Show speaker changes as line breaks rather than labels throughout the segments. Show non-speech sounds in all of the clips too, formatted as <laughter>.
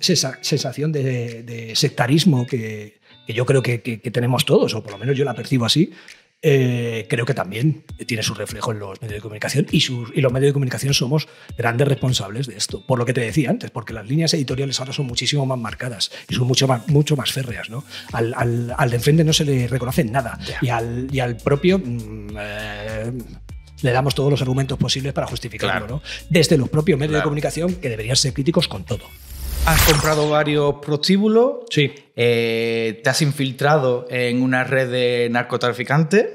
esta sensación de, sectarismo que, yo creo que, tenemos todos, o por lo menos yo la percibo así, eh, creo que también tiene su reflejo en los medios de comunicación y, los medios de comunicación somos grandes responsables de esto, por lo que te decía antes, porque las líneas editoriales ahora son muchísimo más marcadas y son mucho más, mucho más férreas. ¿no? Al, al, de enfrente no se le reconoce nada y, al, y al propio... Mm, eh, le damos todos los argumentos posibles para justificarlo, ¿no? Desde los propios medios de comunicación que deberían ser críticos con todo.
Has comprado varios prostíbulos. Sí. Eh, te has infiltrado en una red de narcotraficantes.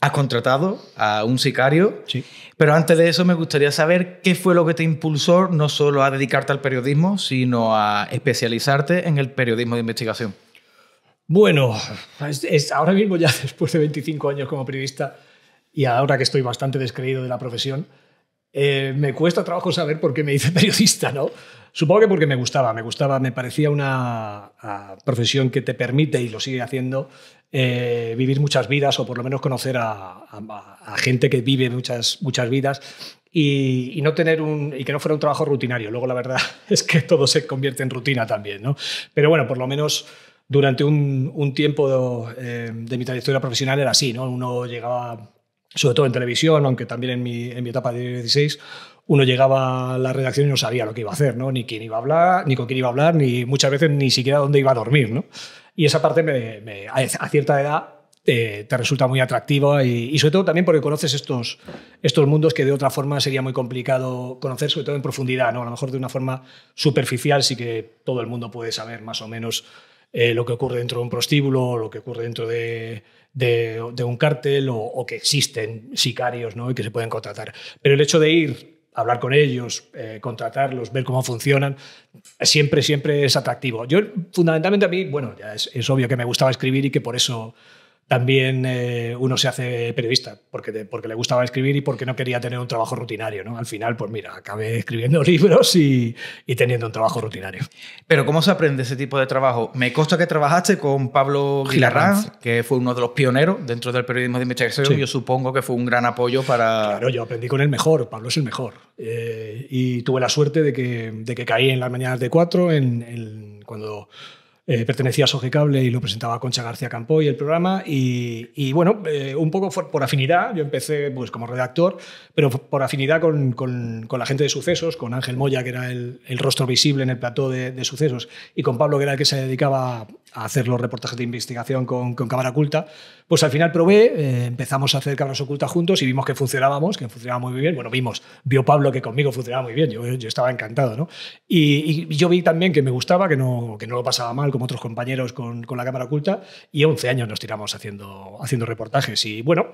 Has contratado a un sicario. Sí. Pero antes de eso, me gustaría saber qué fue lo que te impulsó no solo a dedicarte al periodismo, sino a especializarte en el periodismo de investigación. Bueno,
ahora mismo, ya <laughs> después de 25 años como periodista, y ahora que estoy bastante descreído de la profesión, eh, me cuesta trabajo saber por qué me hice <laughs> periodista, ¿no? Supongo que porque me gustaba, me gustaba, me parecía una ah, profesión que te permite, y lo sigue haciendo, eh, vivir muchas vidas o por lo menos conocer a, gente que vive muchas, muchas vidas y, no tener un, y que no fuera un trabajo rutinario. Luego la verdad <laughs> es que todo se convierte en rutina también, ¿no? Pero bueno, por lo menos durante un, tiempo de, eh, de, mi trayectoria profesional era así, ¿no? Uno llegaba sobre todo en televisión, aunque también en mi, en mi etapa de 16, uno llegaba a la redacción y no sabía lo que iba a hacer, ¿no? ni quién iba a hablar, ni con quién iba a hablar, ni muchas veces ni siquiera dónde iba a dormir. ¿no? Y esa parte me, a cierta edad eh, te, resulta muy atractiva y, sobre todo también porque conoces estos, estos mundos que de otra forma sería muy complicado conocer, sobre todo en profundidad. ¿no? A lo mejor de una forma superficial sí que todo el mundo puede saber más o menos eh, lo que ocurre dentro de un prostíbulo, lo que ocurre dentro de de, un cártel o, que existen sicarios ¿no? y que se pueden contratar. Pero el hecho de ir, hablar con ellos, eh, contratarlos, ver cómo funcionan, siempre, siempre es atractivo. Yo, fundamentalmente a mí, bueno, ya es obvio que me gustaba escribir y que por eso también eh, uno se hace periodista porque, porque le gustaba escribir y porque no
quería tener un trabajo rutinario. ¿no? Al final, pues mira, acabé escribiendo <laughs> libros y, teniendo un trabajo rutinario. Pero ¿cómo se aprende ese tipo de trabajo? Me consta que trabajaste con Pablo Gilarrán, que fue uno de los pioneros dentro del periodismo de investigación. Yo supongo que fue un gran apoyo para... Claro, yo
aprendí con el mejor, Pablo es el mejor. Eh, y tuve la suerte de que, caí en las mañanas de cuatro, en, en cuando eh, pertenecía a Sogecable y lo presentaba Concha García Campoy el programa y, bueno, eh, un poco por afinidad, yo empecé pues como redactor, pero por afinidad con, con, la gente de Sucesos, con Ángel Moya, que era el, rostro visible en el plató de, de, Sucesos, y con Pablo, que era el que se dedicaba a hacer los reportajes de investigación con, cámara oculta, pues al final probé, eh, empezamos a hacer cámaras ocultas juntos y vimos que funcionábamos, que funcionaba muy bien. Bueno, vimos, vio Pablo que conmigo funcionaba muy bien, yo, estaba encantado, ¿no? Y, yo vi también que me gustaba, que no, que no lo pasaba mal como otros compañeros con, la cámara oculta y 11 años nos tiramos haciendo, haciendo reportajes. Y bueno,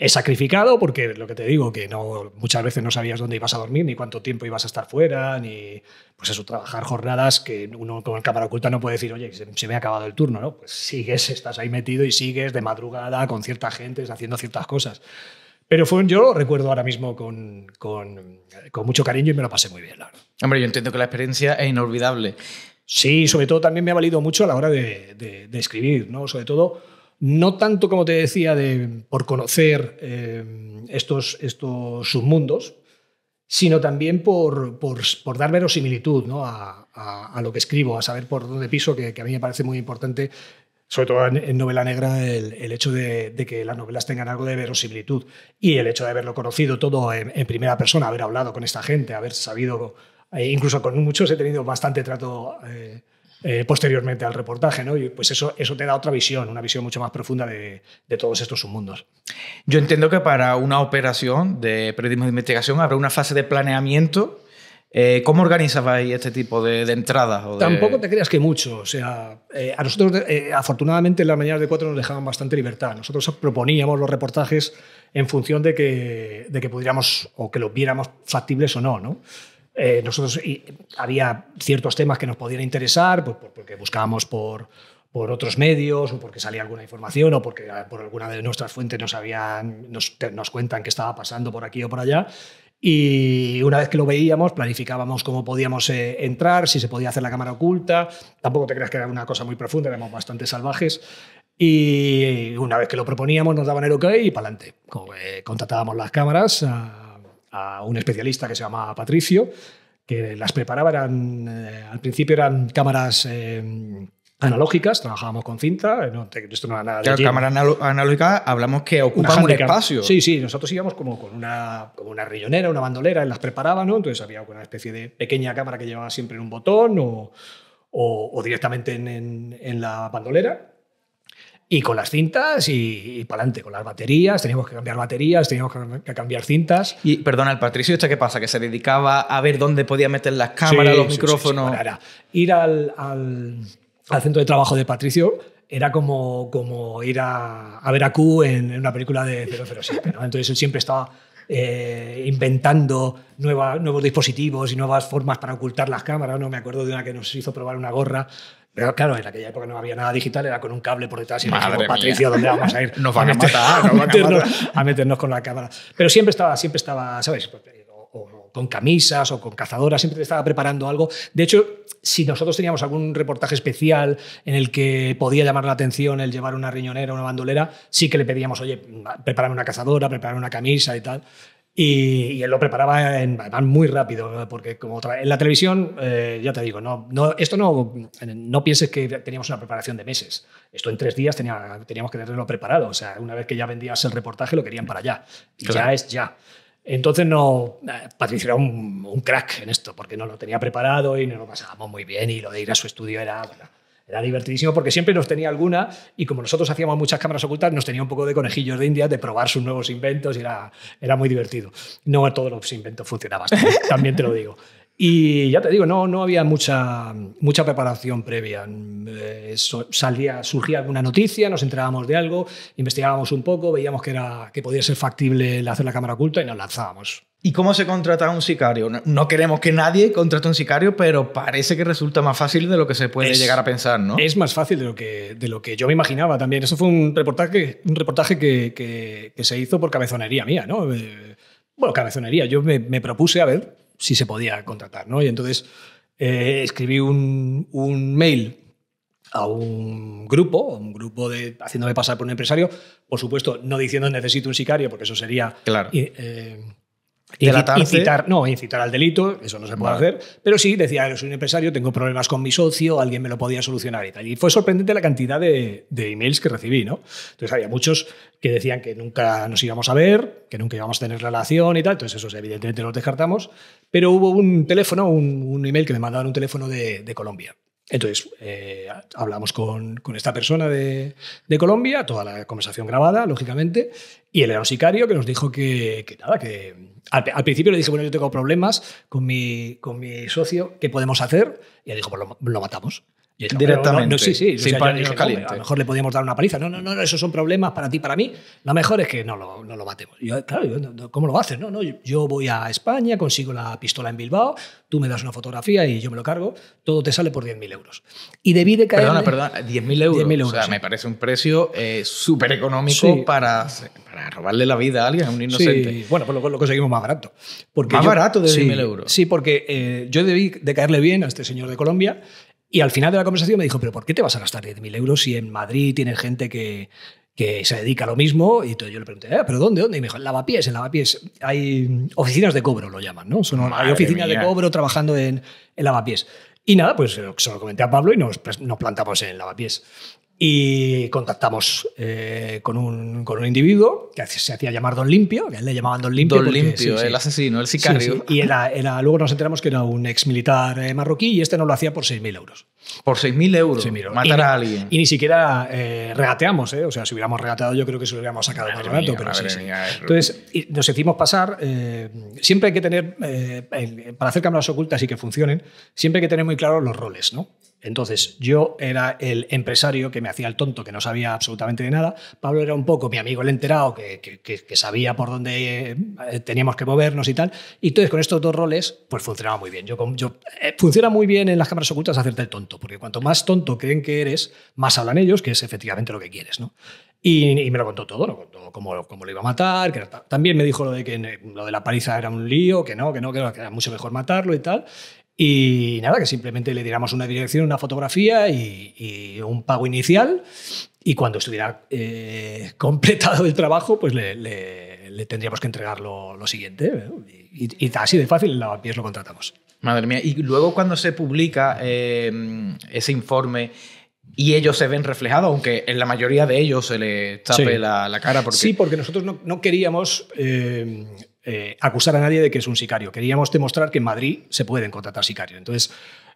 He sacrificado porque lo que te digo, que no, muchas veces no sabías dónde ibas a dormir, ni cuánto tiempo ibas a estar fuera, ni pues eso, trabajar jornadas que uno con cámara oculta no puede decir, oye, se, me ha acabado el turno, ¿no? Pues sigues, estás ahí metido y sigues de madrugada con cierta gente, haciendo ciertas cosas. Pero fue, yo lo recuerdo ahora
mismo con, con, con mucho cariño y me lo pasé muy bien, Hombre, yo entiendo que la experiencia es inolvidable.
Sí, sobre todo también me ha valido mucho a la hora de, de, de escribir, ¿no? Sobre todo no tanto como te decía por conocer eh, estos, estos submundos, sino también por, por, dar verosimilitud a, lo que escribo, a saber por dónde piso, que, a mí me parece muy importante, sobre todo en, novela negra, el, hecho de, que las novelas tengan algo de verosimilitud y el hecho de haberlo conocido todo en, primera persona, haber hablado con esta gente, haber sabido, eh, incluso con muchos he tenido bastante trato. Eh, eh, posteriormente al reportaje, ¿no? Y pues eso, eso te da otra visión, una visión mucho
más profunda de, todos estos submundos. Yo entiendo que para una operación de periodismo de investigación habrá una fase de planeamiento. Eh, ¿Cómo organizabais este tipo de, de entradas? Tampoco
te creas que mucho. O sea, eh, a nosotros, afortunadamente, en las mañanas de cuatro nos dejaban bastante libertad. Nosotros proponíamos los reportajes en función de que, de que pudiéramos o que los viéramos factibles o no, ¿no? Eh, nosotros había ciertos temas que nos podían interesar, pues, porque buscábamos por, por otros medios o porque salía alguna información o porque ah, por alguna de nuestras fuentes nos, habían, nos, nos cuentan qué estaba pasando por aquí o por allá. Y una vez que lo veíamos, planificábamos cómo podíamos eh, entrar, si se podía hacer la cámara oculta. Tampoco te creas que era una cosa muy profunda, éramos bastante salvajes. Y una vez que lo proponíamos, nos daban el ok y para adelante. contratábamos eh, las cámaras. A, ah, a un especialista que se llamaba Patricio, que las preparaba, eh, al principio eran cámaras... Eh, analógicas, trabajábamos con cinta, eh, no, esto cámara
analógica hablamos que ocupan un espacio. Sí,
sí, nosotros íbamos como con una, como una rillonera, una bandolera, las preparaba, ¿no? Entonces había una especie de pequeña cámara que llevaba siempre en un botón o, directamente en, la bandolera y con las cintas y, para adelante, con las baterías, teníamos que cambiar baterías, teníamos que, cambiar cintas.
Y perdona, el Patricio, ¿este qué pasa? ¿Que se dedicaba a ver dónde podía meter las cámaras, los micrófonos?
ir al, al, centro de trabajo de Patricio era como, como ir a, ver a Q en, una película de 007, ¿no? Entonces él siempre estaba eh, inventando nuevos dispositivos y nuevas formas para ocultar las cámaras. No me acuerdo de una que nos hizo probar una gorra pero claro, en aquella época no había nada digital, era con un cable por detrás y dijimos, Patricio, ¿dónde <laughs> vamos a ir? Nos van a, <laughs> matar, a, meternos, con la cámara. Pero siempre estaba, siempre estaba, ¿sabes? O, con camisas o con cazadoras, siempre te estaba preparando algo. De hecho, si nosotros teníamos algún reportaje especial en el que podía llamar la atención el llevar una riñonera o una bandolera, sí que le pedíamos, oye, prepárame una cazadora, prepárame una camisa y tal. Y, él lo preparaba en, muy rápido, porque como en la televisión, eh, ya te digo, no, no, esto no, no pienses que teníamos una preparación de meses. Esto en tres días tenía, teníamos que tenerlo preparado. O sea, una vez que ya vendías el reportaje, lo querían para allá. Y ya es ya. Entonces, no, Patricio era un, crack en esto, porque no lo tenía preparado y nos lo pasábamos muy bien y lo de ir a su estudio era... Era divertidísimo porque siempre nos tenía alguna y como nosotros hacíamos muchas cámaras ocultas, nos tenía un poco de conejillos de India de probar sus nuevos inventos y era, era muy divertido. No a todos los inventos funcionaban, <laughs> también te lo digo. Y ya te digo, no, no había mucha, mucha preparación previa. Eh, salía, surgía alguna noticia, nos enterábamos
de algo, investigábamos un poco, veíamos que, era, que podía ser factible hacer la cámara oculta y nos lanzábamos. ¿Y cómo se contrata un sicario? No queremos que nadie contrate un sicario, pero parece que resulta más fácil de lo que se puede llegar a pensar, ¿no? Es más fácil de lo que, de lo que yo me imaginaba también. Eso fue
un reportaje, un reportaje que, se hizo por cabezonería mía, ¿no? Eh, bueno, cabezonería. Yo me, me propuse a ver si se podía contratar. ¿no? Y entonces eh, escribí un, mail a un grupo, un grupo de, haciéndome pasar por un empresario, por supuesto, no diciendo necesito un sicario, porque eso sería
claro. Eh, Incitar,
no, incitar al delito, eso no se puede hacer, pero sí decía, soy un empresario, tengo problemas con mi socio, alguien me lo podía solucionar y tal. Y fue sorprendente la cantidad de, de, emails que recibí, ¿no? Entonces había muchos que decían que nunca nos íbamos a ver, que nunca íbamos a tener relación y tal, entonces eso evidentemente los descartamos, pero hubo un teléfono, un, un email que me mandaron un teléfono de, Colombia. Entonces, eh, hablamos con, esta persona de, de, Colombia, toda la conversación grabada, lógicamente, y él era un sicario que nos dijo que, que nada, que al, principio le dije, bueno, yo tengo problemas con mi, con mi socio, ¿qué podemos hacer? Y él dijo, pues lo, lo matamos. Eh, Directamente. No, sí, a lo mejor le podíamos dar una paliza. No, no, no, esos son problemas para ti, para mí. Lo mejor es que no lo, no lo batemos. claro, ¿cómo lo haces? No, no, yo voy a España, consigo la pistola en Bilbao, tú me das una fotografía y yo me lo cargo. Todo te sale por 10.000 euros. Y debí de caer. Perdona, perdona,
10.000 euros. O sea, me parece un precio eh, súper económico para, robarle la vida a alguien, a un inocente. Bueno, pues lo, conseguimos
más barato. Porque más barato de 10.000 euros. Sí, porque eh, yo debí de caerle bien a este señor de Colombia y al final de la conversación me dijo, pero ¿por qué te vas a gastar 10.000 euros si en Madrid tienes gente que, que se dedica a lo mismo. Y yo le pregunté, ah, ¿pero dónde? ¿Dónde? Y me dijo, en Lavapiés, en Lavapiés. Hay oficinas de cobro, lo llaman, ¿no? hay oficinas de cobro trabajando en, en Lavapiés. Y nada, pues se lo comenté a Pablo y nos, pues, nos plantamos en Lavapiés. Y contactamos eh, con, un, individuo que se hacía llamar Don Limpio, que a él le llamaban Don Limpio. Don Limpio, el
asesino, el sicario. y
era, luego nos enteramos que era un ex militar eh, marroquí y este no lo hacía por 6.000 euros. Por 6.000 euros, euros. Matar a alguien. Y ni siquiera eh, regateamos, O sea, si hubiéramos regateado, yo creo que se lo hubiéramos sacado más barato. pero Entonces, nos hicimos pasar. siempre hay que tener, para hacer cámaras ocultas y que funcionen, siempre hay que tener muy claros los roles, ¿no? Entonces, yo era el empresario que me hacía el tonto, que no sabía absolutamente de nada. Pablo era un poco mi amigo el enterado, que, que, sabía por dónde eh, teníamos que movernos y tal. Y entonces, con estos dos roles, pues funcionaba muy bien. Yo, yo, eh, funciona muy bien en las cámaras ocultas hacerte el tonto, porque cuanto más tonto creen que eres, más hablan ellos, que es efectivamente lo que quieres. ¿no? Y, me lo contó todo, lo contó cómo, lo iba a matar. también me dijo lo de que eh, lo de la paliza era un lío, que no, que no, que era mucho mejor matarlo y tal. Y nada, que simplemente le diéramos una dirección, una fotografía y, un pago inicial. Y cuando estuviera eh, <laughs> completado el trabajo, pues le, tendríamos que entregar lo, lo siguiente. ¿eh? Y, y, así de fácil la pies lo contratamos.
Madre mía, y luego cuando se publica eh, ese informe y ellos se ven reflejados, aunque en la mayoría de ellos se les tape la, cara. Porque... Sí,
porque nosotros no, no queríamos eh, acusar a nadie de que es un sicario. Queríamos demostrar que en Madrid se pueden contratar sicarios. Entonces,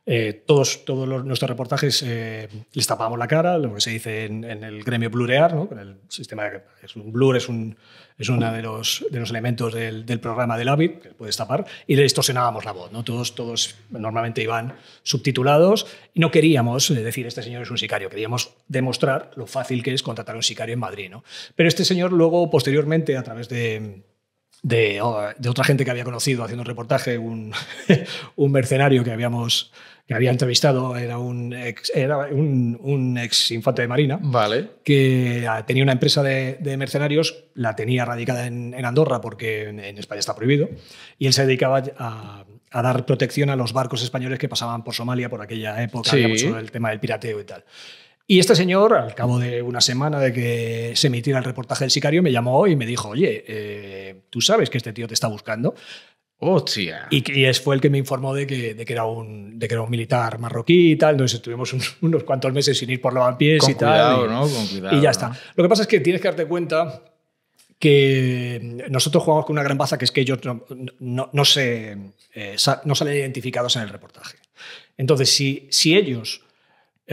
eh, todos, todos nuestros reportajes eh, les tapamos la cara, lo que se dice en, el gremio blurear, ¿no? el sistema es un blur es, un, es uno de los, de los elementos del, programa del AVID, que puedes tapar, y le distorsionábamos la voz. ¿no? Todos, todos normalmente iban subtitulados y no queríamos decir este señor es un sicario, queríamos demostrar lo fácil que es contratar un sicario en Madrid. ¿no? Pero este señor luego, posteriormente, a través de de, otra gente que había conocido haciendo un reportaje, <laughs> un, mercenario que habíamos que había entrevistado, era un ex, era un, ex infante de Marina, vale. que ah, tenía una empresa de, mercenarios, la tenía radicada en, Andorra porque en, España está prohibido, y él se dedicaba a, dar protección a los barcos españoles que pasaban por Somalia por aquella época, había mucho el tema del pirateo y tal. Y este señor, al cabo de una semana de que se emitiera el reportaje del sicario, me llamó y me dijo, oye, eh, tú sabes que este tío te está buscando. Hostia. Y, fue el que me informó de que, de que, era, un, de que militar marroquí y tal. Entonces estuvimos <laughs> unos cuantos meses sin ir por los pies y tal. ¿no? Con cuidado, y ya está. Lo que pasa es que tienes que darte cuenta que nosotros jugamos con una gran baza que es que ellos no, se, eh, no salen identificados en el reportaje. Entonces, si, si ellos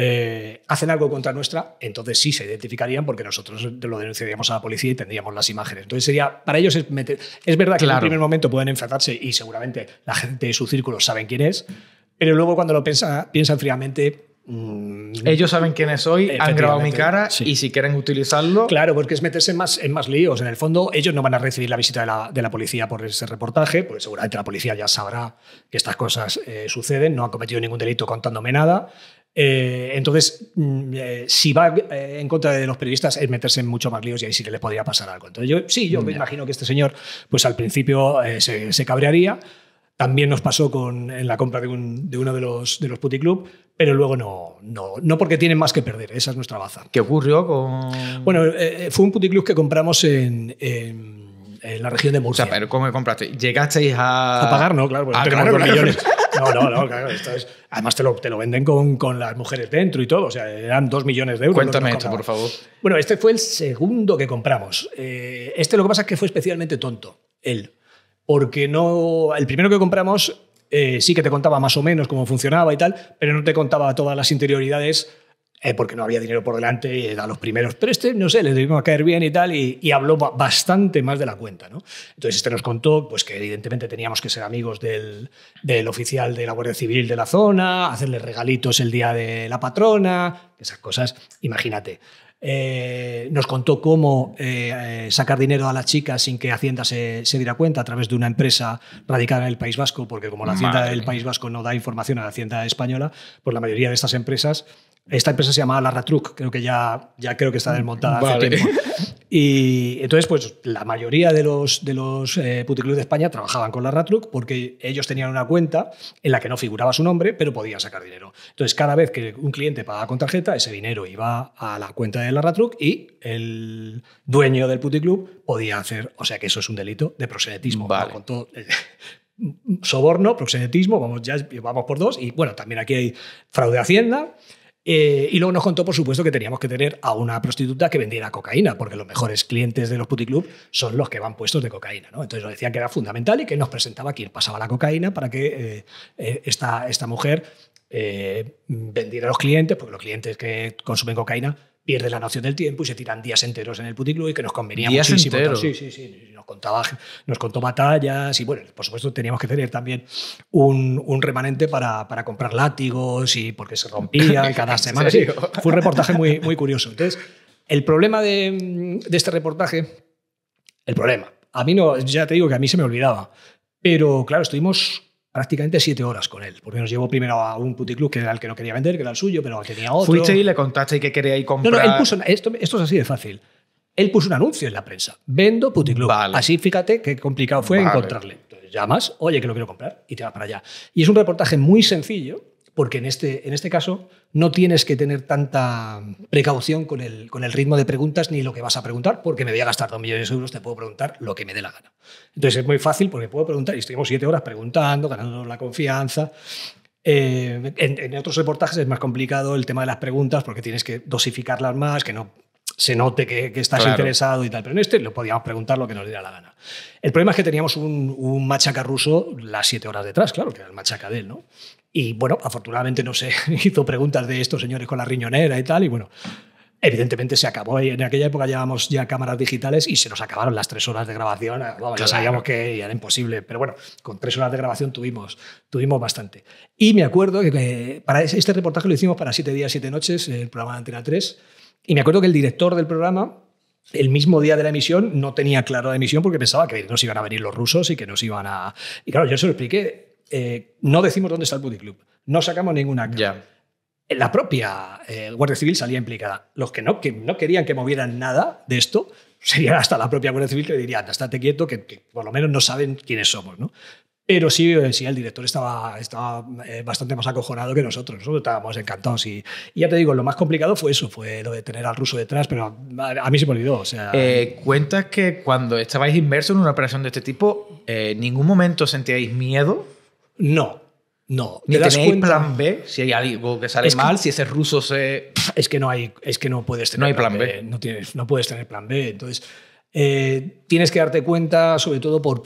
eh, hacen algo contra nuestra, entonces sí se identificarían porque nosotros lo denunciaríamos a la policía y tendríamos las imágenes. Entonces sería, para ellos es, meter, es verdad que en el primer momento pueden enfrentarse y seguramente la gente de su círculo saben quién es, pero luego cuando lo piensa, piensan fríamente, mm, ellos saben es soy, han grabado mi cara y si quieren utilizarlo. Claro, porque es meterse en más, en más líos. En el fondo, ellos no van a recibir la visita de la, policía por ese reportaje, porque seguramente la policía ya sabrá que estas cosas eh, suceden, no han cometido ningún delito contándome nada. Eh, entonces, mm, eh, si va eh, en contra de los periodistas es meterse en mucho más líos y ahí sí que le podría pasar algo. Entonces, sí, yo me imagino que este señor, pues al principio se, cabrearía. También nos pasó con, en la compra de, uno de los, de los puticlub, pero luego no, no, no porque tienen más que perder, esa es nuestra baza.
¿Qué ocurrió con...?
Bueno, fue un Club que compramos en
en la región de Murcia. O sea, pero ¿cómo compraste? ¿Llegasteis
a. A pagar, no, claro, porque ah, no millones. No, no, no, claro. además te lo, te lo venden con, con, las mujeres dentro y todo. O sea, eran dos millones de euros. Cuéntame esto, por favor. Bueno, este fue el segundo que compramos. Eh, este lo que pasa es que fue especialmente tonto, él. Porque no. El primero que compramos eh, sí que te contaba más o menos cómo funcionaba y tal, pero no te contaba todas las interioridades porque no había dinero por delante y a los primeros, pero no sé, le debimos caer bien y tal, y, habló bastante más de la cuenta. ¿no? Entonces este nos contó pues, que evidentemente teníamos que ser amigos del, del, oficial de la Guardia Civil de la zona, hacerle regalitos el día de la patrona, esas cosas, imagínate. Eh, nos contó cómo eh, eh, sacar dinero a la chica sin que Hacienda se, se, diera cuenta a través de una empresa radicada en el País Vasco, porque como la Hacienda del País Vasco no da información a la Hacienda española, por pues la mayoría de estas empresas, esta empresa se llamaba La Truck creo que ya, ya creo que está desmontada <laughs> Y entonces, pues la mayoría de los, de los eh, de España trabajaban con la Ratruc porque ellos tenían una cuenta en la que no figuraba su nombre, pero podían sacar dinero. Entonces, cada vez que un cliente pagaba con tarjeta, ese dinero iba a la cuenta de la Ratruc y el dueño del puticlub podía hacer. O sea que eso es un delito de proxenetismo. Con todo, eh, soborno, proxenetismo, vamos, ya vamos por dos. Y bueno, también aquí hay fraude a Hacienda. Eh, y luego nos contó, por supuesto, que teníamos que tener a una prostituta que vendiera cocaína, porque los mejores clientes de los puticlub son los que van puestos de cocaína. ¿no? Entonces nos decían que era fundamental y que nos presentaba quién pasaba la cocaína para que eh, eh, esta, mujer vendiera a los clientes, porque los clientes que consumen cocaína pierden la noción del tiempo y se tiran días enteros en el puticlub y que nos convenía muchísimo. Sí, sí, sí contaba, nos contó batallas y, bueno, por supuesto teníamos que tener también un, remanente para, para, comprar látigos y porque se rompían <laughs> cada semana. fue un reportaje muy, muy curioso. Entonces, el problema de, este reportaje, el problema, a mí no, ya te digo que a mí se me olvidaba, pero claro, estuvimos prácticamente siete horas con él, porque nos llevó primero a un puticlub que era el que no quería vender, que era el suyo, pero tenía otro. Fuiste y le
contaste que quería ir comprar. No, no, él puso,
esto, esto es así de fácil él puso un anuncio en la prensa. Vendo Puticlub. Club Así fíjate qué complicado fue encontrarle. llamas, oye, que lo quiero comprar, y te vas para allá. Y es un reportaje muy sencillo, porque en este, en este caso no tienes que tener tanta precaución con el, con el ritmo de preguntas ni lo que vas a preguntar, porque me voy a gastar dos millones de euros, te puedo preguntar lo que me dé la gana. Entonces es muy fácil porque puedo preguntar, y estuvimos siete horas preguntando, ganándonos la confianza. Eh, en, en, otros reportajes es más complicado el tema de las preguntas porque tienes que dosificarlas más, que no se note que, estás interesado y tal. Pero en este le podíamos preguntar lo que nos diera la gana. El problema es que teníamos un, machaca ruso las siete horas detrás, claro, que era el machaca de él, ¿no? Y bueno, afortunadamente no se <laughs> hizo preguntas de estos señores con la riñonera y tal, y bueno, evidentemente se acabó. Y en aquella época llevábamos ya cámaras digitales y se nos acabaron las tres horas de grabación. Ah, ya sabíamos que era imposible, pero bueno, con tres horas de grabación tuvimos, tuvimos bastante. Y me acuerdo que para este reportaje lo hicimos para siete días, siete noches, el programa de Antena 3 y me acuerdo que el director del programa, el mismo día de la emisión, no tenía claro la emisión porque pensaba que nos iban a venir los rusos y que nos iban a... Y claro, yo se lo expliqué. Eh, no decimos dónde está el club No sacamos ninguna La propia eh, Guardia Civil salía implicada. Los que no, que no querían que movieran nada de esto, sería hasta la propia Guardia Civil que le diría, estate quieto, que, que, por lo menos no saben quiénes somos. ¿no? Pero eh, sí, el director estaba, estaba eh, bastante más acojonado que nosotros. Nosotros estábamos encantados. Y, y, ya te digo, lo más complicado fue eso, fue lo de tener al ruso detrás, pero a, mí se me olvidó. O sea,
eh, cuentas que cuando estabais inmersos en una operación de este tipo, ¿en ningún momento sentíais miedo? No, no. ¿Ni ¿Te tenéis plan B? Si hay algo que sale mal, si ese ruso se... Es que no hay, es que no puedes tener no hay plan, B. B. No, tienes, no
puedes tener plan B. Entonces, eh, tienes que darte cuenta, sobre todo por,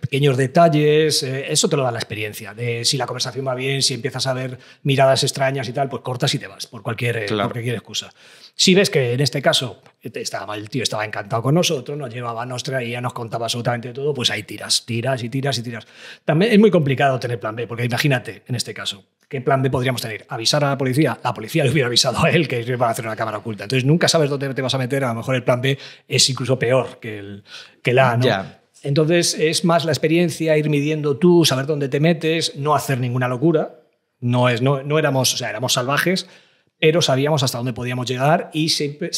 pequeños detalles, eh, eso te lo da la experiencia, de si la conversación va bien, si empiezas a ver miradas extrañas y tal, pues cortas y te vas, por cualquier, eh, excusa. Si ves que en este caso el tío estaba encantado con nosotros, nos llevaba, y ya nos contaba absolutamente todo, pues ahí tiras, tiras y tiras y tiras. También es muy complicado tener plan B, porque imagínate en este caso, ¿Qué plan B podríamos tener? ¿Avisar a la policía? La policía le hubiera avisado a él que iba a hacer una cámara oculta. Entonces nunca sabes dónde te vas a meter. A lo mejor el plan B es incluso peor que el, que la. A. Entonces es más la experiencia, ir midiendo tú, saber dónde te metes, no hacer ninguna locura. No, es, no, no éramos, sea, éramos salvajes, pero sabíamos hasta dónde podíamos llegar y siempre,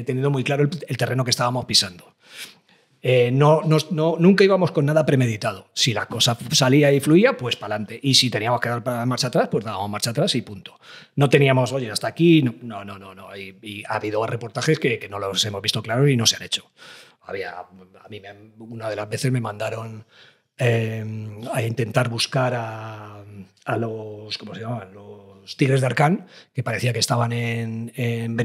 eh, teniendo muy claro el terreno que estábamos pisando. Eh, no, no, nunca íbamos con nada premeditado. Si la cosa salía y fluía, pues para adelante. Y si teníamos que dar marcha atrás, pues dábamos marcha atrás y punto. No teníamos, oye, hasta aquí, no, no, no, no. Y, ha habido reportajes que, no los hemos visto claros y no se han hecho. Había, a mí una de las veces me mandaron eh, a intentar buscar a, los, ¿cómo se llaman? Los Tigres de Arcán, que parecía que estaban en, en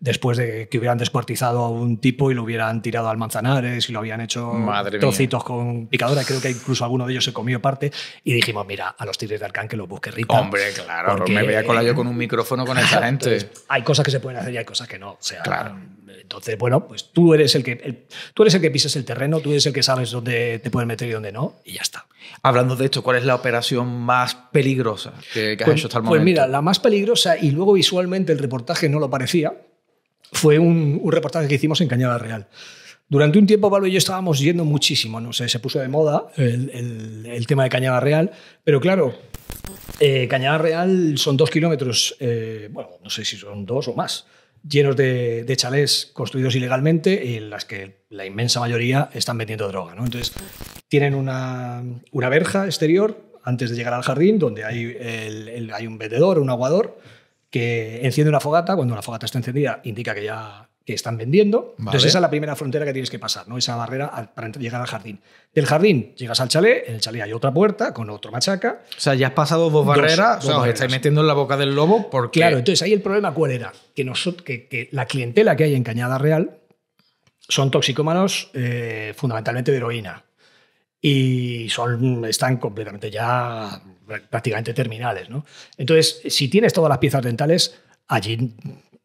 después de que hubieran descuartizado a un tipo y lo hubieran tirado al Manzanares y lo habían hecho Madre trocitos con picadora. Creo que incluso alguno de ellos se comió parte. Y dijimos, mira, a los Tigres de Arcán que los busque rico. Hombre, claro, me voy a colar yo con
un micrófono con esa gente.
hay cosas que se pueden hacer y hay cosas que no. O sea, claro. Entonces, bueno, pues tú eres el que tú eres el que pises el terreno, tú eres el que sabes dónde te puedes meter y dónde no,
y ya está. Hablando de esto, ¿cuál es la operación más peligrosa que, has pues, hecho hasta el momento? Pues mira,
la más peligrosa y luego visualmente el reportaje no lo parecía, fue un, reportaje que hicimos en Cañada Real. Durante un tiempo Pablo y yo estábamos yendo muchísimo, no sé, se puso de moda el, tema de Cañada Real, pero claro, eh, Cañada Real son dos kilómetros, eh, bueno, no sé si son dos o más, llenos de, de, chalés construidos ilegalmente en las que la inmensa mayoría están vendiendo droga. ¿no? Entonces, tienen una verja exterior antes de llegar al jardín, donde hay, un vendedor, un aguador, que enciende una fogata. Cuando la fogata está encendida, indica que ya que están vendiendo. Entonces esa es la primera frontera que tienes que pasar, ¿no? esa barrera para llegar al jardín. Del jardín llegas al chalé, en el chalé hay otra puerta con otro machaca.
O sea, ya has pasado dos barreras, dos, o metiendo en la boca del lobo porque... Claro, entonces ahí el problema cuál era, que, nosotros, que, la clientela
que hay en Cañada Real son toxicómanos eh, fundamentalmente de heroína y son, están completamente ya prácticamente terminales. ¿no? Entonces, si tienes todas las piezas dentales, allí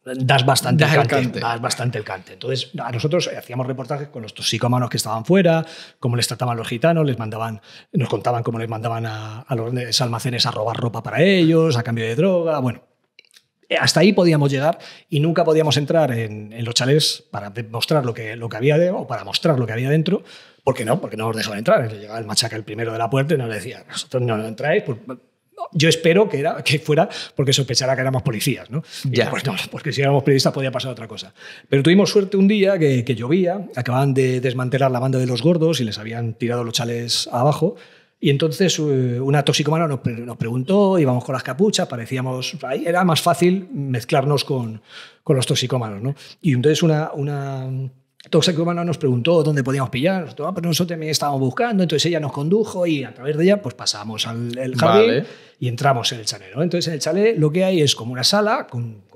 das bastante alcance. bastante el Entonces, a nosotros hacíamos reportajes con los psicomanos que estaban fuera, cómo les trataban los gitanos, les mandaban, nos contaban cómo les mandaban a, los almacenes a robar ropa para ellos, a cambio de droga, bueno. Hasta ahí podíamos llegar y nunca podíamos entrar en, los chalés para lo que, lo que había o para mostrar lo que había dentro, ¿Por qué no, porque no os dejaban entrar. llegaba el machaca el primero de la puerta y nos decía, vosotros no, entráis. Pues, yo espero que, era, que fuera porque sospechara que éramos policías, ¿no? Pues porque si éramos periodistas podía pasar otra cosa. Pero tuvimos suerte un día que, llovía, acababan de desmantelar la banda de los gordos y les habían tirado los chales abajo. Y entonces eh, una toxicómana nos, nos preguntó, íbamos con las capuchas, parecíamos, era más fácil mezclarnos con, los toxicómanos, ¿no? Y entonces una, una toxicómano nos preguntó dónde podíamos pillar, ah, pero nosotros también estábamos buscando, entonces ella nos condujo y a través de ella pues pasamos al el jardín y entramos en el chalet. Entonces en el chalet lo que hay es como una sala con,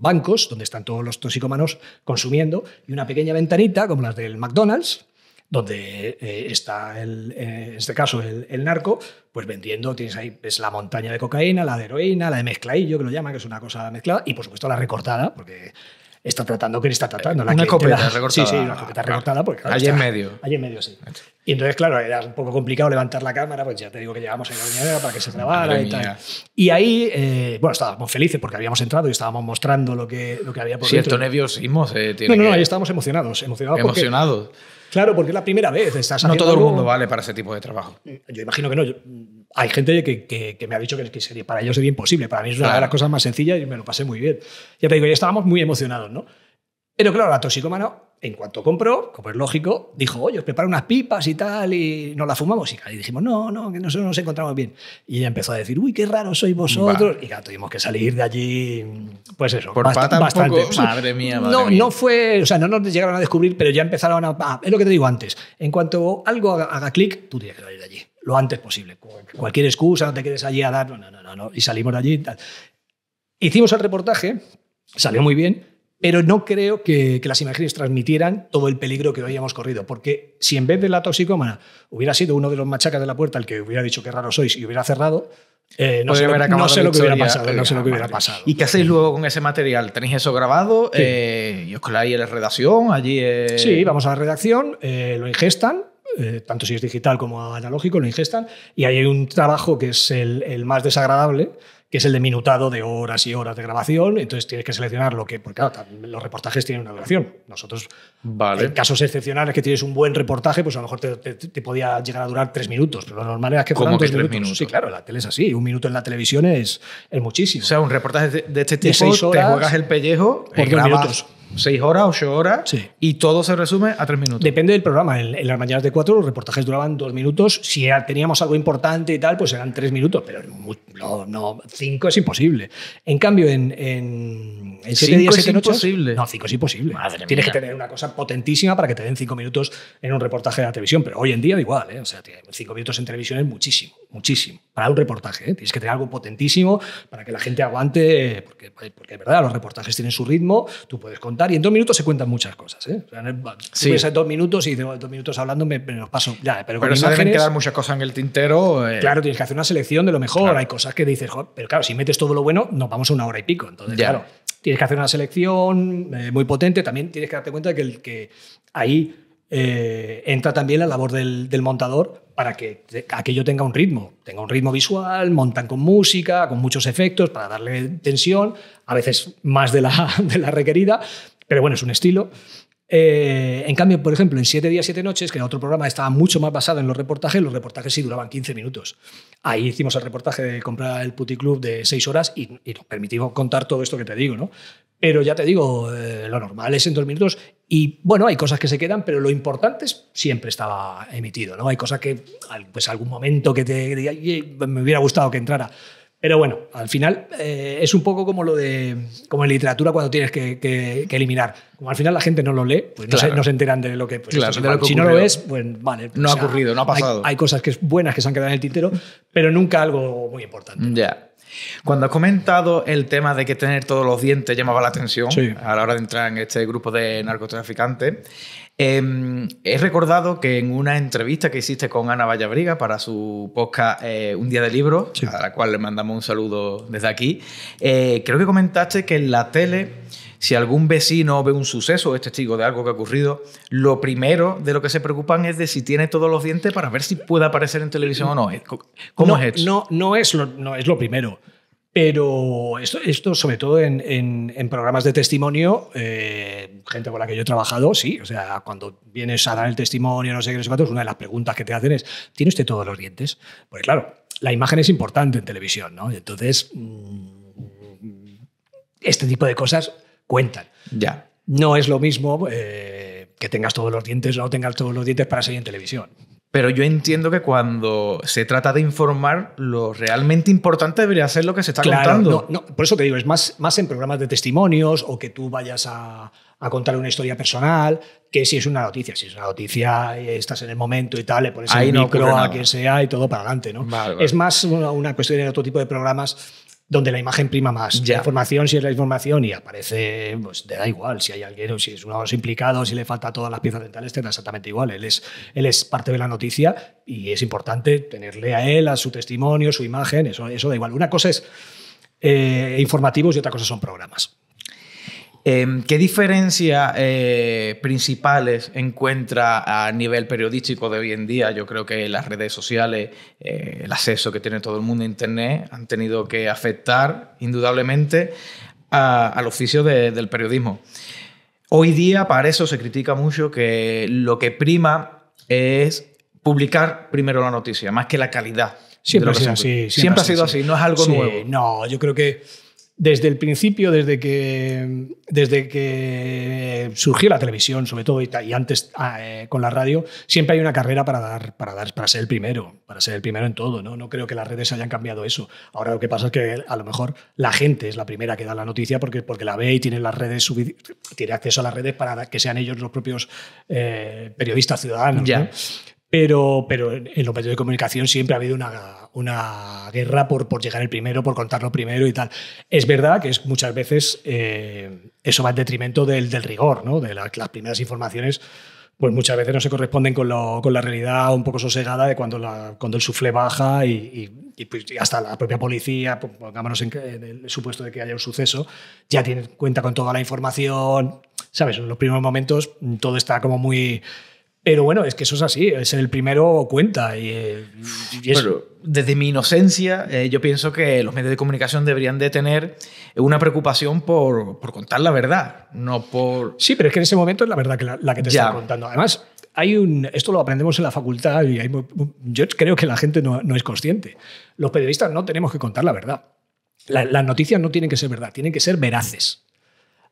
bancos donde están todos los toxicómanos consumiendo y una pequeña ventanita como las del McDonald's donde eh, está eh, en este caso el, narco, pues vendiendo, tienes ahí la montaña de cocaína, la de heroína, la de mezcladillo, que lo llama que es una cosa mezclada, y por supuesto la recortada, porque está tratando que está tratando. una copeta recortada. Sí, sí, una copeta recortada. Porque, allí en medio. Allí en medio, sí. Y entonces, claro, era un poco complicado levantar la cámara, pues ya te digo que llevamos a la para que se grabara y tal. Y ahí, eh, bueno, estábamos felices porque habíamos entrado y estábamos mostrando lo que, lo que había por Cierto dentro.
nerviosismo. Eh, tiene no, no, no, ahí
estábamos emocionados. Emocionados. emocionados. claro, porque es la primera vez. Estás no todo el mundo vale para ese tipo de trabajo. Yo imagino que no hay gente que, me ha dicho que, sería, para ellos sería imposible. Para mí es una de las cosas más sencillas y me lo pasé muy bien. Ya te digo, estábamos muy emocionados, ¿no? Pero claro, la toxicómana, en cuanto compró, como es lógico, dijo, oye, os preparo unas pipas y tal, y nos la fumamos. Y, dijimos, no, no, que nosotros nos encontramos bien. Y ella empezó a decir, uy, qué raro sois vosotros. Y claro, tuvimos que salir de allí, pues eso, Por bastante. madre mía, madre no, mía. No fue, o sea, no nos llegaron a descubrir, pero ya empezaron a... es lo que te digo antes, en cuanto algo haga, haga clic, tú tienes que salir de allí lo antes posible. Cualquier excusa, no te quedes allí a dar, no, no, no, y salimos de allí. Tal. Hicimos el reportaje, salió muy bien, pero no creo que, que, las imágenes transmitieran todo el peligro que habíamos corrido, porque si en vez de la toxicómana hubiera sido uno de los machacas de la puerta el que hubiera dicho qué raro sois y hubiera cerrado,
no, sé, lo que hubiera pasado, no sé lo que hubiera pasado. ¿Y qué hacéis luego con ese material? ¿Tenéis eso grabado? Eh, ¿Y os coláis en la redacción? Allí, eh, Sí, vamos
a la redacción, eh, lo ingestan, eh, tanto si es digital como analógico, lo ingestan. Y ahí hay un trabajo que es el, más desagradable, que es el de minutado de horas y horas de grabación. Entonces tienes que seleccionar lo que, porque claro, los reportajes tienen una duración. Nosotros, vale. en casos excepcionales que tienes un buen reportaje, pues a lo mejor te, te, podía llegar a durar tres minutos, pero lo normal es que fueran tres minutos? Sí, claro, la tele es así. Un minuto en la televisión es, muchísimo. O sea,
un reportaje de, este tipo, te juegas el pellejo por pues minutos seis horas, ocho horas, y todo se resume a tres minutos. Depende del programa. En, las mañanas de cuatro los reportajes duraban dos minutos.
Si teníamos algo importante y tal, pues eran tres minutos, pero no, no cinco es imposible. En cambio, en, en, siete siete No, cinco es imposible. Tienes que tener una cosa potentísima para que te den cinco minutos en un reportaje de la televisión, pero hoy en día igual, ¿eh? sea, cinco minutos en televisión es muchísimo muchísimo. Para un reportaje, ¿eh? tienes que tener algo potentísimo para que la gente aguante, porque, porque es verdad, los reportajes tienen su ritmo, tú puedes contar y en dos minutos se cuentan muchas cosas. si ¿eh? O dos minutos y de dos minutos hablando me, los paso. Ya, pero, pero se muchas cosas en el tintero. Eh. Claro, tienes que hacer una selección de lo mejor. Hay cosas que dices, pero claro, si metes todo lo bueno, nos vamos a una hora y pico. Entonces, claro, tienes que hacer una selección muy potente. También tienes que darte cuenta de que, el, que ahí eh, entra también la labor del, montador para que aquello tenga un ritmo, tenga un ritmo visual, montan con música, con muchos efectos para darle tensión, a veces más de la <laughs> requerida, pero bueno, es un estilo. Eh, en cambio, por ejemplo, en 7 días, 7 noches, que era otro programa, estaba mucho más basado en los reportajes, los reportajes sí duraban 15 minutos. Ahí hicimos el reportaje de comprar el Putty Club de 6 horas y, nos permitimos contar todo esto que te digo, ¿no? Pero ya te digo, eh, lo normal es en dos minutos y bueno, hay cosas que se quedan, pero lo importante es, siempre estaba emitido, ¿no? Hay cosas que, pues algún momento que te, me hubiera gustado que entrara. Pero bueno, al final eh, es un poco como lo de como en literatura cuando tienes que, eliminar. Como al final la gente no lo lee,
pues no, se, no, se, enteran de lo que. Pues, claro, si no lo ves,
pues vale. Pues, no ha ocurrido, no ha pasado. Hay, cosas que buenas que se han quedado en el tintero, pero nunca algo muy importante.
Ya. Cuando has comentado el tema de que tener todos los dientes llamaba la atención a la hora de entrar en este grupo de narcotraficantes, Em, he recordado que en una entrevista que hiciste con Ana Vallabriga para su podcast eh, Un Día de Libro, a la cual le mandamos un saludo desde aquí, eh, creo que comentaste que en la tele, si algún vecino ve un suceso o es testigo de algo que ha ocurrido, lo primero de lo que se preocupan es de si tiene todos los dientes para ver si puede aparecer en televisión o no. Eh, ¿Cómo es esto? No, no, es lo, no es lo primero.
Pero esto, sobre todo en, programas de testimonio, eh, gente con la que yo he trabajado, sí. O sea, cuando vienes a dar el testimonio, no sé qué, no sé una de las preguntas que te hacen es, ¿tiene usted todos los dientes? Porque claro, la imagen es importante en televisión, ¿no? entonces, mm, este tipo de cosas cuentan. Ya. No es lo mismo eh,
que tengas todos los dientes o no tengas todos los dientes para seguir en televisión. Pero yo entiendo que cuando se trata de informar, lo realmente importante debería ser lo que se está contando.
por eso te digo, es más, más en programas de testimonios o que tú vayas a, contar una historia personal, que si es una noticia, si es una noticia, eh, estás en el momento y tal, le pones el micro a quien sea y todo para adelante. Es más una, una, cuestión de otro tipo de programas donde la imagen prima más. La información, si es la información y aparece, pues te da igual si hay alguien o si es uno de los implicados, si le falta todas las piezas dentales, te da exactamente igual. Él es, él es parte de la noticia y es importante tenerle a él, a su testimonio, su imagen, eso, eso da igual. Una cosa es eh, informativos y otra cosa son programas.
Em, ¿Qué diferencias eh, principales encuentra a nivel periodístico de hoy en día? Yo creo que las redes sociales, eh, el acceso que tiene todo el mundo a Internet, han tenido que afectar indudablemente al oficio del periodismo. Hoy día, para eso se critica mucho que lo que prima es publicar primero la noticia, más que la calidad. Siempre ha sido así. Siempre, ha sido así, no es algo nuevo.
No, yo creo que desde el principio, desde que, desde que surgió la televisión, sobre todo, y, antes ah, eh, con la radio, siempre hay una carrera para, dar, para, dar, para ser el primero, para ser el primero en todo. ¿no? no creo que las redes hayan cambiado eso. Ahora lo que pasa es que a lo mejor la gente es la primera que da la noticia porque, porque la ve y tiene, las redes, tiene acceso a las redes para que sean ellos los propios eh, periodistas ciudadanos. Pero, pero en los medios de comunicación siempre ha habido una, una guerra por, por llegar el primero, por contarlo primero y tal. Es verdad que es muchas veces eh, eso va en detrimento del, del rigor, ¿no? de las primeras informaciones pues muchas veces no se corresponden con, lo, con, la realidad un poco sosegada de cuando, la, cuando el sufle baja y, y, pues hasta la propia policía, pues, pongámonos en, el supuesto de que haya un suceso, ya tiene cuenta con toda la información, ¿sabes? En los primeros momentos
todo está como muy pero bueno, es que eso es así, es el primero cuenta. Y, eh, desde mi inocencia, eh, yo pienso que los medios de comunicación deberían de tener una preocupación por, contar la verdad, no por... Sí, pero es que en ese momento es la verdad
que la, que te están contando. Además, hay un, esto lo aprendemos en la facultad y yo creo que la gente no, es consciente. Los periodistas no tenemos que contar la verdad. las noticias no tienen que ser verdad, tienen que ser veraces.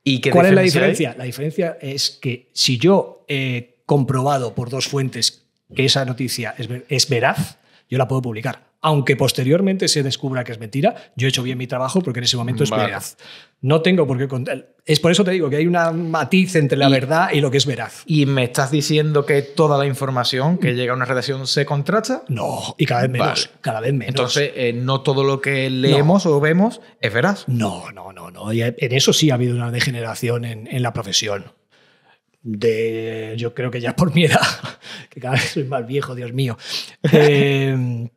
¿Y ¿Cuál es la diferencia?
La diferencia es que si yo... Eh, comprobado por dos fuentes que esa noticia es, veraz, yo la puedo publicar aunque posteriormente se descubra que es mentira, yo he hecho bien mi trabajo porque en ese momento es veraz.
No tengo por qué contar. Es por eso te digo que hay una matiz entre la verdad y lo que es veraz. ¿Y me estás diciendo que toda la información que mm. llega a una redacción se contrasta? No, y cada vez menos. Cada vez menos. Entonces, eh, no todo lo que leemos o vemos es veraz.
No, no, no, no. en eso sí ha habido una degeneración en, en la profesión de, yo creo que ya por mi edad, <laughs> que cada vez soy más viejo, Dios mío. Em,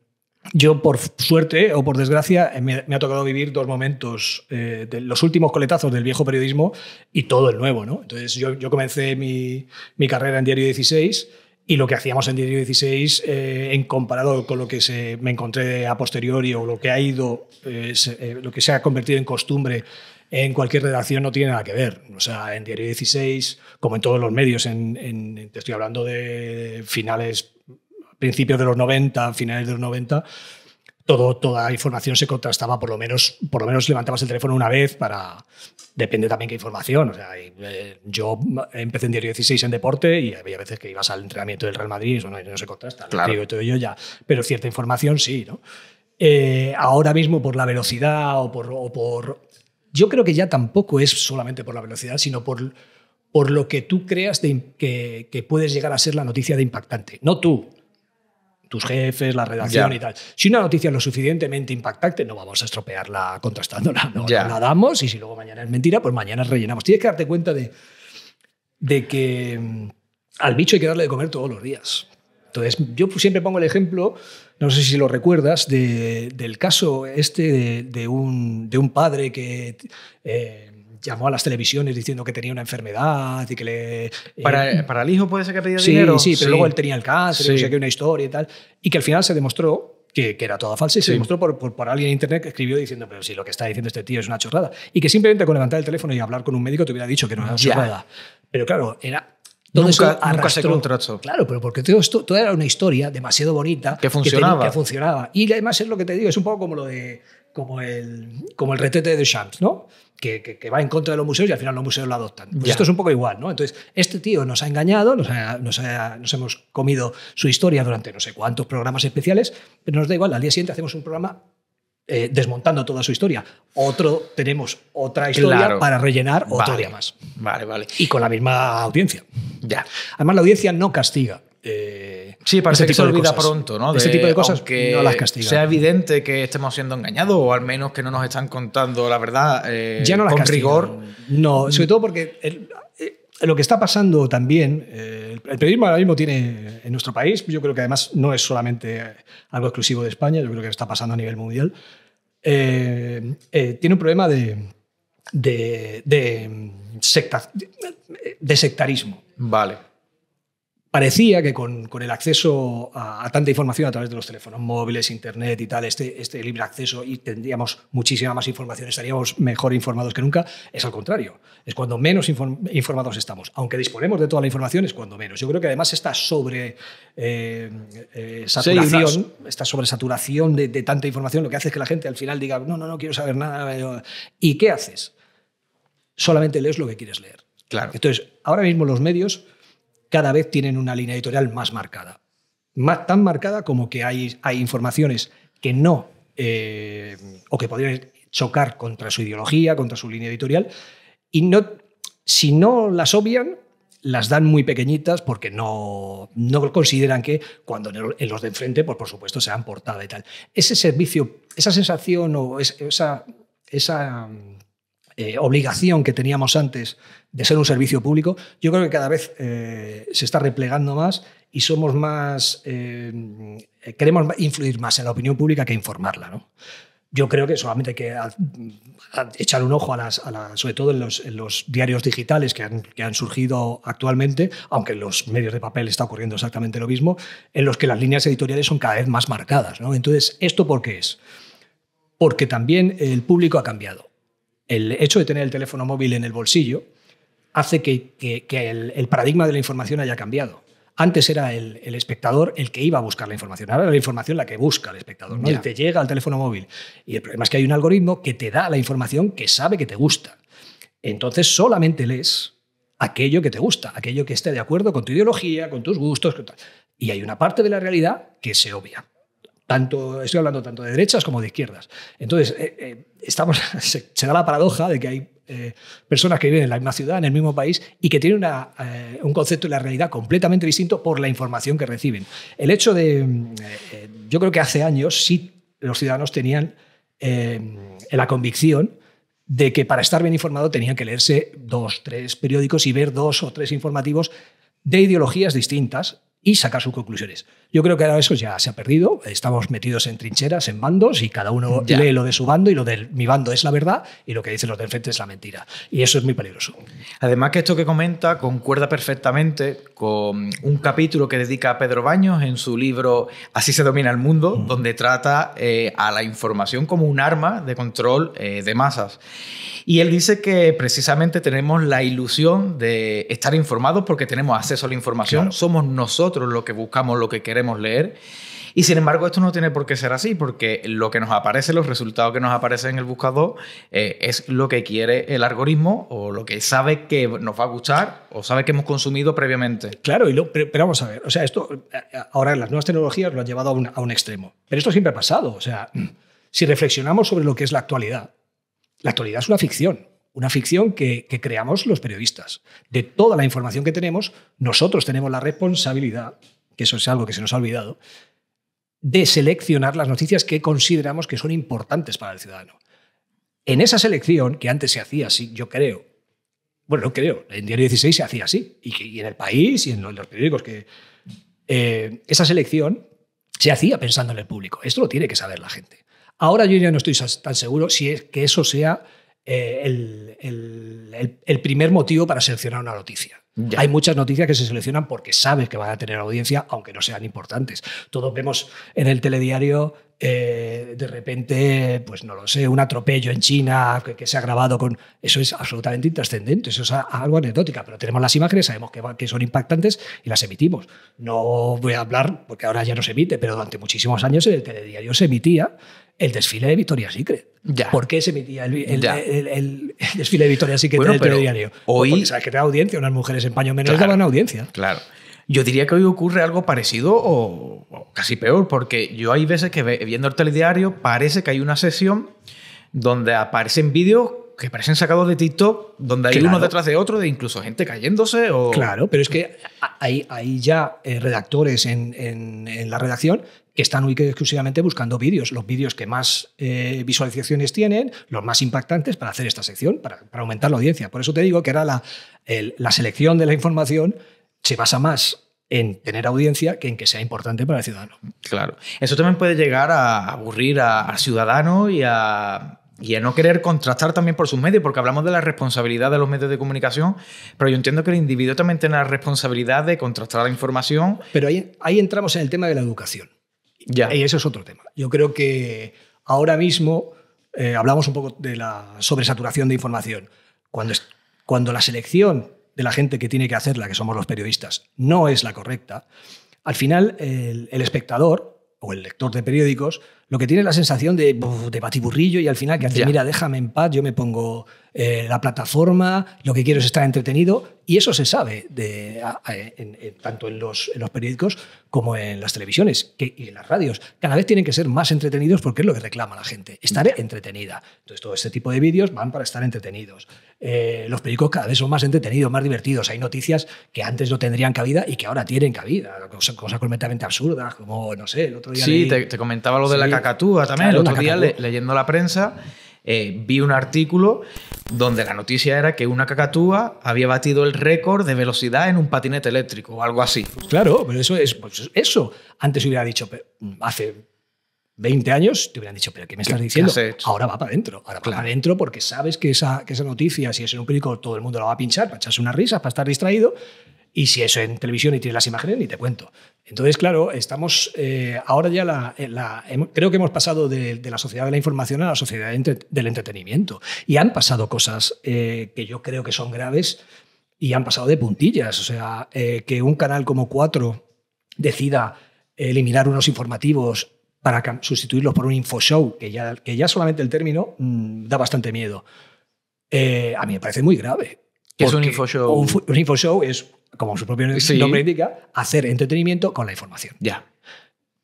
yo, por suerte o por desgracia, eh, me, ha tocado vivir dos momentos, eh, de los últimos coletazos del viejo periodismo y todo el nuevo. ¿no? Entonces, yo, comencé mi, carrera en Diario 16 y lo que hacíamos en Diario 16, eh, en comparado con lo que se, me encontré a posteriori o lo que ha ido, lo que se ha convertido en costumbre en cualquier redacción no tiene nada que ver. O sea, en Diario 16, como en todos los medios, en, te estoy hablando de finales, principios de los 90, finales de los 90, todo, toda información se contrastaba, por lo menos, por lo menos levantabas el teléfono una vez para. Depende también qué información. O sea, eh, yo empecé en Diario 16 en deporte y había veces que ibas al entrenamiento del Real Madrid y no, se contrasta. Claro. Digo, todo yo ya. Pero cierta información sí, ¿no? Eh, ahora mismo, por la velocidad o por yo creo que ya tampoco es solamente por la velocidad, sino por, por lo que tú creas de, que, que, puedes llegar a ser la noticia de impactante. No tú, tus jefes, la redacción y tal. Si una noticia es lo suficientemente impactante, no vamos a estropearla contrastándola. No, la damos y si luego mañana es mentira, pues mañana rellenamos. Tienes que darte cuenta de, de que mm, al bicho hay que darle de comer todos los días. Entonces, yo siempre pongo el ejemplo no sé si lo recuerdas, del caso este de, un, de un, padre que... Eh, llamó a las televisiones diciendo que tenía una enfermedad y que le... Eh, para, el hijo puede ser que sí, dinero. Sí, pero luego él tenía el cáncer, sí. sea una historia y tal. Y que al final se demostró que, era toda falsa y se demostró por, por, alguien en internet que escribió diciendo, pero si lo que está diciendo este tío es una chorrada. Y que simplemente con levantar el teléfono y hablar con un médico te hubiera dicho que no era una chorrada. Pero claro, era
nunca, nunca se
Claro, pero porque esto toda era una historia demasiado bonita. Que funcionaba. Que, funcionaba. Y además es lo que te digo, es un poco como lo de como el, como el retrete de Duchamp, ¿no? Que, que, va en contra de los museos y al final los museos lo adoptan. Pues esto es un poco igual, ¿no? Entonces, este tío nos ha engañado, nos, nos, hemos comido su historia durante no sé cuántos programas especiales, pero nos da igual, al día siguiente hacemos un programa eh, desmontando toda su historia. Otro, tenemos otra historia para rellenar otra otro día más. Vale, vale. Y con la misma
audiencia. Ya.
Además, la audiencia no castiga. Eh, sí, parece que se olvida pronto, ¿no? De, ese tipo de cosas que no las castiga. Sea
evidente que estemos siendo engañados o al menos que no nos están contando la verdad eh, ya no con rigor.
No, sobre todo porque lo que está pasando también,
el
periodismo ahora mismo tiene en nuestro país, yo creo que además no es solamente algo exclusivo de España, yo creo que está pasando a nivel mundial, eh, eh, tiene un problema de, de, secta, de sectarismo. Vale parecía que con, el acceso a, tanta información a través de los teléfonos móviles, internet y tal, este, este libre acceso y tendríamos muchísima más información, estaríamos mejor informados que nunca, es al contrario. Es cuando menos informados estamos. Aunque disponemos de toda la información, es cuando menos. Yo creo que además esta eh, eh, sobre saturación, sobresaturación de, tanta información, lo que hace es que la gente al final diga, no, no, no quiero saber nada. Eh, ¿Y qué haces? Solamente lees lo que quieres leer. Claro. Entonces, ahora mismo los medios cada vez tienen una línea editorial más marcada. Más, tan marcada como que hay, hay informaciones que no eh, o que podrían chocar contra su ideología, contra su línea editorial, y no, si no las obvian, las dan muy pequeñitas porque no, no consideran que cuando en los de enfrente, pues por supuesto, sean portada y tal. Ese servicio, esa sensación o esa, esa eh, obligación que teníamos antes de ser un servicio público, yo creo que cada vez eh, se está replegando más y somos más, eh, queremos influir más en la opinión pública que informarla. ¿no? Yo creo que solamente hay que echar un ojo, a las, sobre todo en los, diarios digitales que han, surgido actualmente, aunque en los medios de papel está ocurriendo exactamente lo mismo, en los que las líneas editoriales son cada vez más marcadas. Entonces, ¿esto por qué es? Porque también el público ha cambiado el hecho de tener el teléfono móvil en el bolsillo hace que, el, paradigma de la información haya cambiado. Antes era el, espectador el que iba a buscar la información, ahora la información la que busca el espectador, ¿no? y te llega al teléfono móvil. Y el problema es que hay un algoritmo que te da la información que sabe que te gusta. Entonces solamente lees aquello que te gusta, aquello que esté de acuerdo con tu ideología, con tus gustos. Y hay una parte de la realidad que se obvia tanto, estoy hablando tanto de derechas como de izquierdas. Entonces, eh, eh, estamos, <laughs> se, da la paradoja de que hay eh, personas que viven en la misma ciudad, en el mismo país, y que tienen un concepto de la realidad completamente distinto por la información que reciben. El hecho de, yo creo que hace años sí los ciudadanos tenían la convicción de que para estar bien informado tenían que leerse dos, tres periódicos y ver dos o tres informativos de ideologías distintas y sacar sus conclusiones. Yo creo que ahora eso ya se ha perdido. Estamos metidos en trincheras, en bandos, y cada uno lee lo de su bando y lo de mi bando es la verdad y lo que
dicen los del frente es la mentira. Y eso es muy peligroso. Además que esto que comenta concuerda perfectamente con un capítulo que dedica a Pedro Baños en su libro Así se domina el mundo, mm. donde trata eh, a la información como un arma de control eh, de masas. Y él dice que precisamente tenemos la ilusión de estar informados porque tenemos acceso a la información, somos nosotros los que buscamos lo que queremos queremos leer. Y sin embargo, esto no tiene por qué ser así, porque lo que nos aparece, los resultados que nos aparecen en el buscador, eh, es lo que quiere el algoritmo o lo que sabe que nos va a gustar o sabe que hemos consumido previamente. Claro, y lo, pero, vamos a ver, o sea, esto eh,
ahora las nuevas tecnologías lo han llevado a un, a un extremo, pero esto siempre ha pasado, o sea, si reflexionamos sobre lo que es la actualidad, la actualidad es una ficción una ficción que, que, creamos los periodistas. De toda la información que tenemos, nosotros tenemos la responsabilidad que eso es algo que se nos ha olvidado, de seleccionar las noticias que consideramos que son importantes para el ciudadano. En esa selección, que antes se hacía así, yo creo, bueno, no creo, en Diario 16 se hacía así, y, en el país y en los, periódicos que... Eh, esa selección se hacía pensando en el público. Esto lo tiene que saber la gente. Ahora yo ya no estoy tan seguro si es que eso sea eh, el primer motivo para seleccionar una noticia. Hay muchas noticias que se seleccionan porque sabes que van a tener audiencia, aunque no sean importantes. Todos vemos en el telediario, eh, de repente, pues no lo sé, un atropello en China que, se ha grabado con... Eso es absolutamente intrascendente, eso es algo anecdótico, pero tenemos las imágenes, sabemos que, que son impactantes y las emitimos. No voy a hablar, porque ahora ya no se emite, pero durante muchísimos años el telediario se emitía el desfile de Victoria Secret. ¿Por qué se emitía el, desfile de Victoria Secret en el telediario? Pues
hoy, porque que te audiencia, unas mujeres en paño menor claro, daban audiencia. Claro. Yo diría que hoy ocurre algo parecido o, casi peor, porque yo hay veces que viendo el telediario parece que hay una sesión donde aparecen vídeos que parecen sacados de TikTok, donde hay uno detrás de otro, de incluso gente cayéndose. Claro, pero es que
hay, ya eh, redactores en, la redacción que están únicamente exclusivamente buscando vídeos, los vídeos que más eh, visualizaciones tienen, los más impactantes para hacer esta sección, para, aumentar la audiencia. Por eso te digo que era la, la selección de la información se basa más en tener audiencia que en que sea importante para el ciudadano.
Claro. Eso también puede llegar a aburrir al ciudadano y a, y a no querer contrastar también por sus medios, porque hablamos de la responsabilidad de los medios de comunicación, pero yo entiendo que el individuo también tiene la responsabilidad de contrastar la información. Pero ahí, ahí entramos en el tema de la educación. Y eso es
otro tema. Yo creo que ahora mismo eh, hablamos un poco de la sobresaturación de información. Cuando, cuando la selección de la gente que tiene que hacerla, que somos los periodistas, no es la correcta, al final el espectador o el lector de periódicos, lo que tiene la sensación de, de batiburrillo y al final que hace, mira, déjame en paz, yo me pongo eh, la plataforma, lo que quiero es estar entretenido. Y eso se sabe de, tanto en los, los, periódicos como en las televisiones y en las radios. Cada vez tienen que ser más entretenidos porque es lo que reclama la gente, estar entretenida. Entonces, todo este tipo de vídeos van para estar entretenidos. Eh, los periódicos cada vez son más entretenidos, más divertidos. Hay noticias que antes no tendrían cabida y que ahora tienen cabida. Cosas, completamente absurdas, como, no sé, el otro día. Sí, te,
comentaba lo de la cacatúa también. el otro día, leyendo la prensa, eh, vi un artículo donde la noticia era que una cacatúa había batido el récord de velocidad en un patinete eléctrico o algo así. Claro, pero eso es pues, eso. Antes hubiera dicho, hace
20 años, te hubieran dicho, pero ¿qué me estás diciendo? ahora va para adentro, ahora va para adentro porque sabes que esa, esa noticia, si es en un periódico, todo el mundo la va a pinchar para echarse unas risas, para estar distraído. Y si eso en televisión y tienes las imágenes, ni te cuento. Entonces, claro, estamos eh, ahora ya, la, eh, creo que hemos pasado de, la sociedad de la información a la sociedad del entretenimiento. Y han pasado cosas eh, que yo creo que son graves y han pasado de puntillas. O sea, que un canal como Cuatro decida eliminar unos informativos para sustituirlos por un infoshow, que ya, que ya solamente el término mm, da bastante miedo. Eh, a mí me parece muy grave. ¿Qué es un infoshow? Un, infoshow es, como su propio nombre indica, hacer entretenimiento con la información. Ya.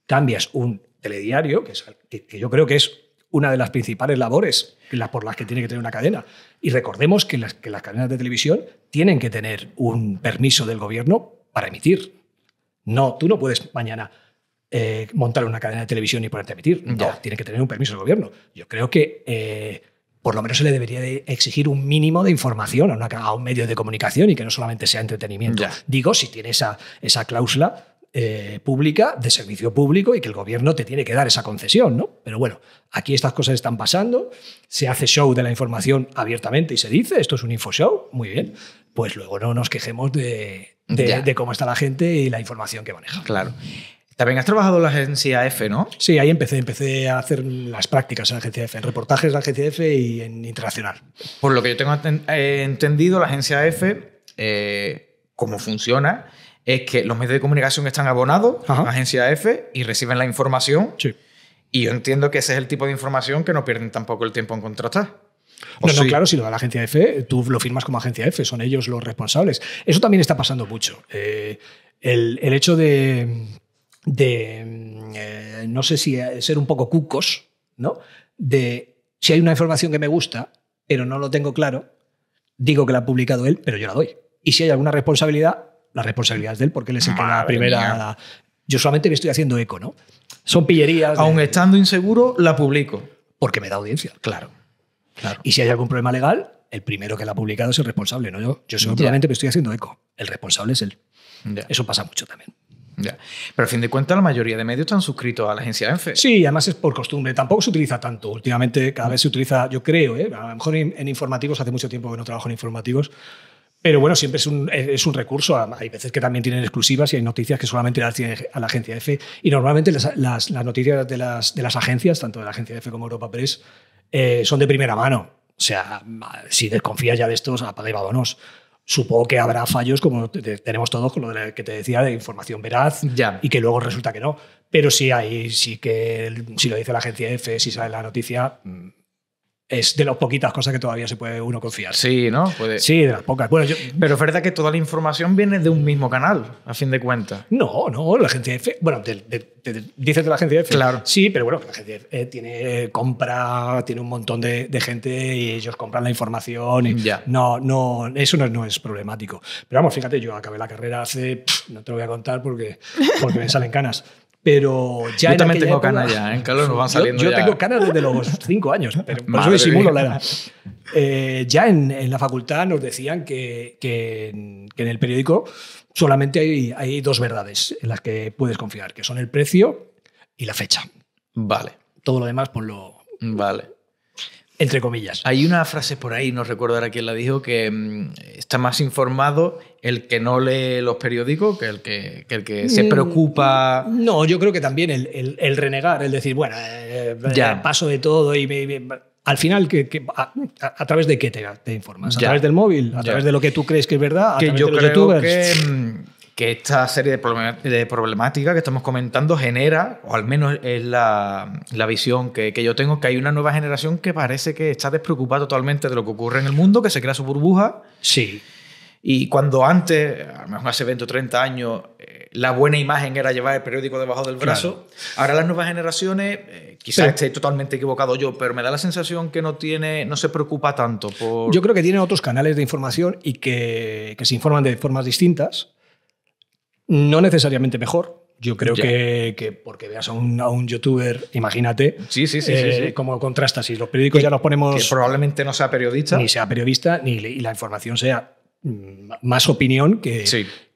Cambias un telediario, que, yo creo que es una de las principales labores por las que tiene que tener una cadena. Y recordemos que las, que las cadenas de televisión tienen que tener un permiso del gobierno para emitir. No, tú no puedes mañana eh, montar una cadena de televisión y ponerte a emitir. No, ya. tiene que tener un permiso del gobierno. Yo creo que eh, por lo menos se le debería exigir un mínimo de información a, un medio de comunicación y que no solamente sea entretenimiento. Digo, si tiene esa, esa cláusula, eh, pública, de servicio público, y que el gobierno te tiene que dar esa concesión, ¿no? Pero bueno, aquí estas cosas están pasando, se hace show de la información abiertamente y se dice, esto es un infoshow, muy bien, pues luego no nos quejemos de, de cómo está la gente y la información que maneja.
Claro. También has trabajado en la agencia F, ¿no? Sí,
ahí empecé, empecé a hacer las prácticas en la agencia F, en reportajes de la agencia F y en internacional.
Por lo que yo tengo eh, entendido, la agencia F, como eh, cómo funciona, es que los medios de comunicación están abonados a la agencia F y reciben la información. Y yo entiendo que ese es el tipo de información que no pierden tampoco el tiempo en contratar. No, claro,
si lo da la agencia F, tú lo firmas como agencia F, son ellos los responsables. Eso también está pasando mucho. Eh, el hecho de de mm, eh, no sé si eh, ser un poco cucos, ¿no? De si hay una información que me gusta, pero no lo tengo claro, digo que la ha publicado él, pero yo la doy. Y si hay alguna responsabilidad, la responsabilidad es de él, porque él es el que la primera. yo solamente me estoy haciendo eco, ¿no? Son pillerías. aún estando inseguro, la publico. Porque me da audiencia, claro. Y si hay algún problema legal, el primero que la ha publicado es el responsable, no yo. Yo solamente me estoy haciendo eco. El responsable es él. Eso pasa mucho también.
Ya. Pero a fin de cuentas, la mayoría de medios están suscritos a la agencia EFE.
Sí, además es por costumbre. Tampoco se utiliza tanto. Últimamente, cada vez se utiliza, yo creo, ¿eh? a lo mejor en, informativos, hace mucho tiempo que no trabajo en informativos. Pero bueno, siempre es un, es un recurso. Hay veces que también tienen exclusivas y hay noticias que solamente las tiene a la agencia EFE. Y normalmente las, noticias de las, de las, agencias, tanto de la agencia EFE como Europa Press, eh, son de primera mano. O sea, si desconfías ya de estos, apaga y vámonos supongo que habrá fallos como tenemos todos con lo de que te decía de información veraz y que luego resulta que no. Pero sí, ahí sí que si lo dice la agencia EFE, si sale la noticia, mm, es de las poquitas cosas que todavía se
puede uno confiar. Sí, ¿no? Puede. Sí, de las pocas. Pero es verdad que toda la información viene de un mismo canal, a fin de cuentas. No, no, la agencia F. Bueno, de, de, dices de la agencia F. Claro. Sí,
pero bueno, la agencia F eh, tiene eh, compra, tiene un montón de, gente y ellos compran la información. Y ya. No, no, eso no, es problemático. Pero vamos, fíjate, yo acabé la carrera hace. no te lo voy a contar porque, porque me salen canas pero ya yo también tengo canas ya,
¿eh? Carlos, nos van saliendo Yo, yo tengo
canas desde los cinco años, pero <laughs> por eso disimulo la edad. Eh, ya en, en, la facultad nos decían que, que, en, el periódico solamente hay, hay, dos verdades en las que puedes confiar, que son el precio y la fecha. Vale. Todo lo demás pues lo
Vale. Entre comillas. Hay una frase por ahí, no recuerdo ahora quién la dijo, que mm, está más informado el que no lee los periódicos que el que, el que se mm, preocupa. No, yo creo que también el, renegar, el
decir, bueno, eh, ya. Eh, paso de todo y me, al final, que, a, través de qué
te, te informas? ¿A través del
móvil? ¿A través de lo que tú crees que es verdad? ¿A través yo creo que
que esta serie de, problemáticas que estamos comentando genera, o al menos es la, visión que, yo tengo, que hay una nueva generación que parece que está despreocupada totalmente de lo que ocurre en el mundo, que se crea su burbuja. Sí. Y cuando antes, a lo mejor hace 20 o 30 años, eh, la buena imagen era llevar el periódico debajo del brazo, ahora las nuevas generaciones, eh, quizás esté totalmente equivocado yo, pero me da la sensación que no, tiene, no se preocupa tanto por... Yo creo
que tienen otros canales de información y que, que se informan de formas distintas no necesariamente mejor. Yo creo que, porque veas a un, youtuber, imagínate sí, eh, contrasta. Si los periódicos ya los ponemos. Que probablemente no sea periodista. Ni sea periodista, ni y la información sea mm, más opinión que,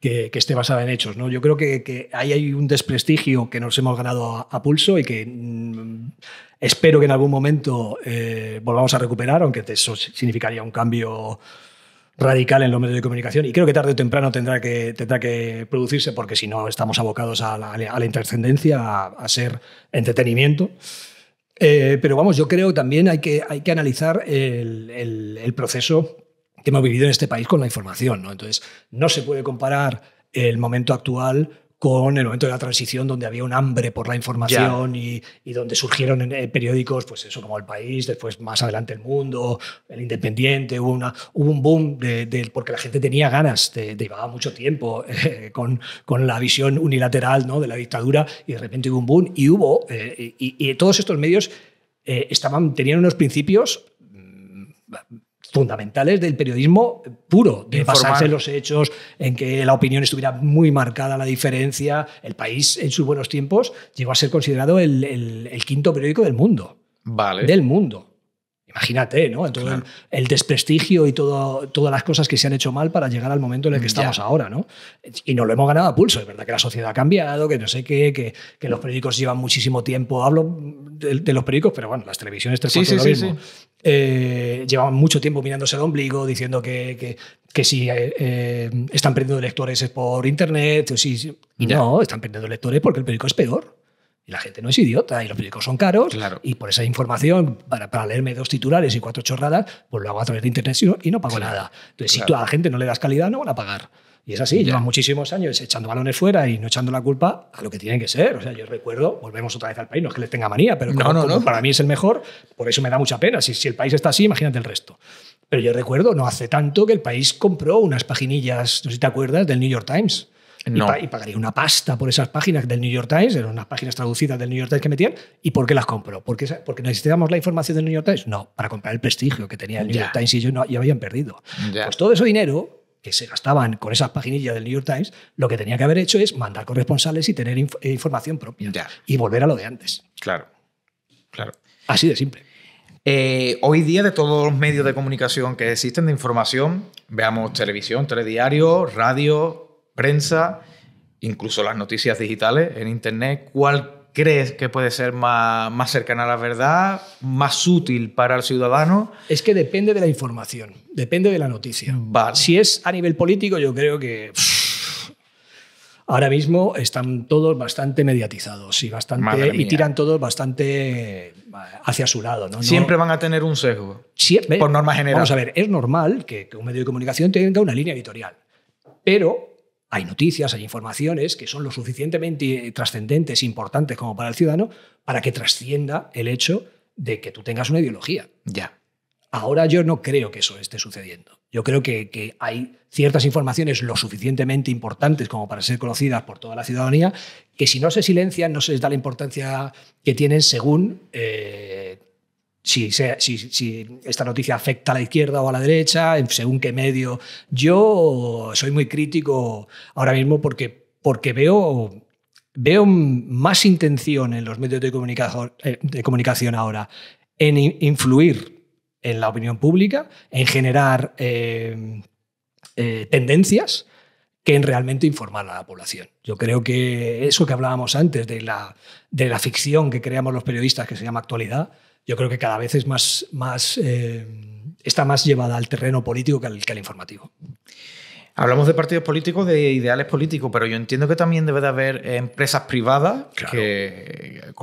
que, esté basada en hechos. ¿no? Yo creo que, que ahí hay un desprestigio que nos hemos ganado a, pulso y que mm, espero que en algún momento eh, volvamos a recuperar, aunque eso significaría un cambio radical en los medios de comunicación y creo que tarde o temprano tendrá que, que producirse porque si no estamos abocados a la, a intercendencia, a, ser entretenimiento. Eh, pero vamos, yo creo también hay que, hay que analizar el, proceso que hemos vivido en este país con la información. ¿no? Entonces, no se puede comparar el momento actual con el momento de la transición donde había un hambre por la información y, donde surgieron eh, periódicos, pues eso como El País, después más adelante El Mundo, El Independiente, hubo, una, un boom de, porque la gente tenía ganas, llevaba mucho tiempo eh, con, la visión unilateral ¿no? de la dictadura y de repente hubo un boom y hubo, eh, y, todos estos medios estaban, tenían unos principios mm, fundamentales del periodismo puro, de basarse en los hechos, en que la opinión estuviera muy marcada, la diferencia. El país, en sus buenos tiempos, llegó a ser considerado el, el quinto periódico del mundo. Vale. Del mundo. Imagínate, ¿no? Entonces, el, desprestigio y todo, todas las cosas que se han hecho mal para llegar al momento en el que mm, estamos ahora, ¿no? Y no lo hemos ganado a pulso. Es verdad que la sociedad ha cambiado, que no sé qué, que, que los periódicos llevan muchísimo tiempo. Hablo de, los periódicos, pero bueno, las televisiones, tres, lo mismo. Eh, llevaban mucho tiempo mirándose el ombligo, diciendo que, que, que si eh, eh, están perdiendo lectores es por internet. Si, no, están perdiendo lectores porque el periódico es peor. Y la gente no es idiota y los periódicos son caros. Y por esa información, para, leerme dos titulares y cuatro chorradas, pues lo hago a través de internet y no, pago nada. Entonces, si tú a la gente no le das calidad, no van a pagar. Y es así, llevan muchísimos años echando balones fuera y no echando la culpa a lo que tienen que ser. O sea, yo recuerdo, volvemos otra vez al país, no es que les tenga manía, pero no, no, para mí es el mejor, por eso me da mucha pena. Si, si el país está así, imagínate el resto. Pero yo recuerdo, no hace tanto, que el país compró unas paginillas, no sé si te acuerdas, del New York Times y, pagaría una pasta por esas páginas del New York Times, eran unas páginas traducidas del New York Times que metían. ¿Y por qué las compro? ¿Porque, porque necesitábamos la información del New York Times? No, para comprar el prestigio que tenía el New York Times y yo ya habían perdido. Pues todo ese dinero que se gastaban con esas paginillas del New York Times, lo que tenía que haber hecho es mandar corresponsales y tener eh, información propia.
Y volver a lo de antes. Claro, claro. Así de simple. Eh, hoy día de todos los medios de comunicación que existen de información, veamos televisión, telediario, radio, prensa, incluso las noticias digitales en Internet, ¿cuál crees que puede ser más, cercana a la verdad, más útil para el ciudadano?
Es que depende de la información, depende de la noticia.
Si es a nivel político, yo creo que...
ahora mismo están todos bastante mediatizados y, bastante, y tiran todos bastante eh, hacia su lado. Siempre
van a tener un sesgo.
Siempre. Por norma general. Vamos a ver, es normal que, que un medio de comunicación tenga una línea editorial, pero hay noticias, hay informaciones que son lo suficientemente trascendentes, importantes como para el ciudadano, para que trascienda el hecho de que tú tengas una ideología. Ya. Ahora yo no creo que eso esté sucediendo. Yo creo que, hay ciertas informaciones lo suficientemente importantes como para ser conocidas por toda la ciudadanía, que si no se silencian no se les da la importancia que tienen según eh, si, esta noticia afecta a la izquierda o a la derecha, según qué medio. Yo soy muy crítico ahora mismo porque, porque veo, veo más intención en los medios de comunicación, eh, de comunicación ahora en influir en la opinión pública, en generar eh, eh, tendencias que en realmente informar a la población. Yo creo que eso que hablábamos antes de la ficción que creamos los periodistas, que se llama actualidad, yo creo que cada vez es más, eh, está más llevada al terreno político que al, informativo.
Hablamos de partidos políticos, de ideales políticos, pero yo entiendo que también debe de haber empresas privadas,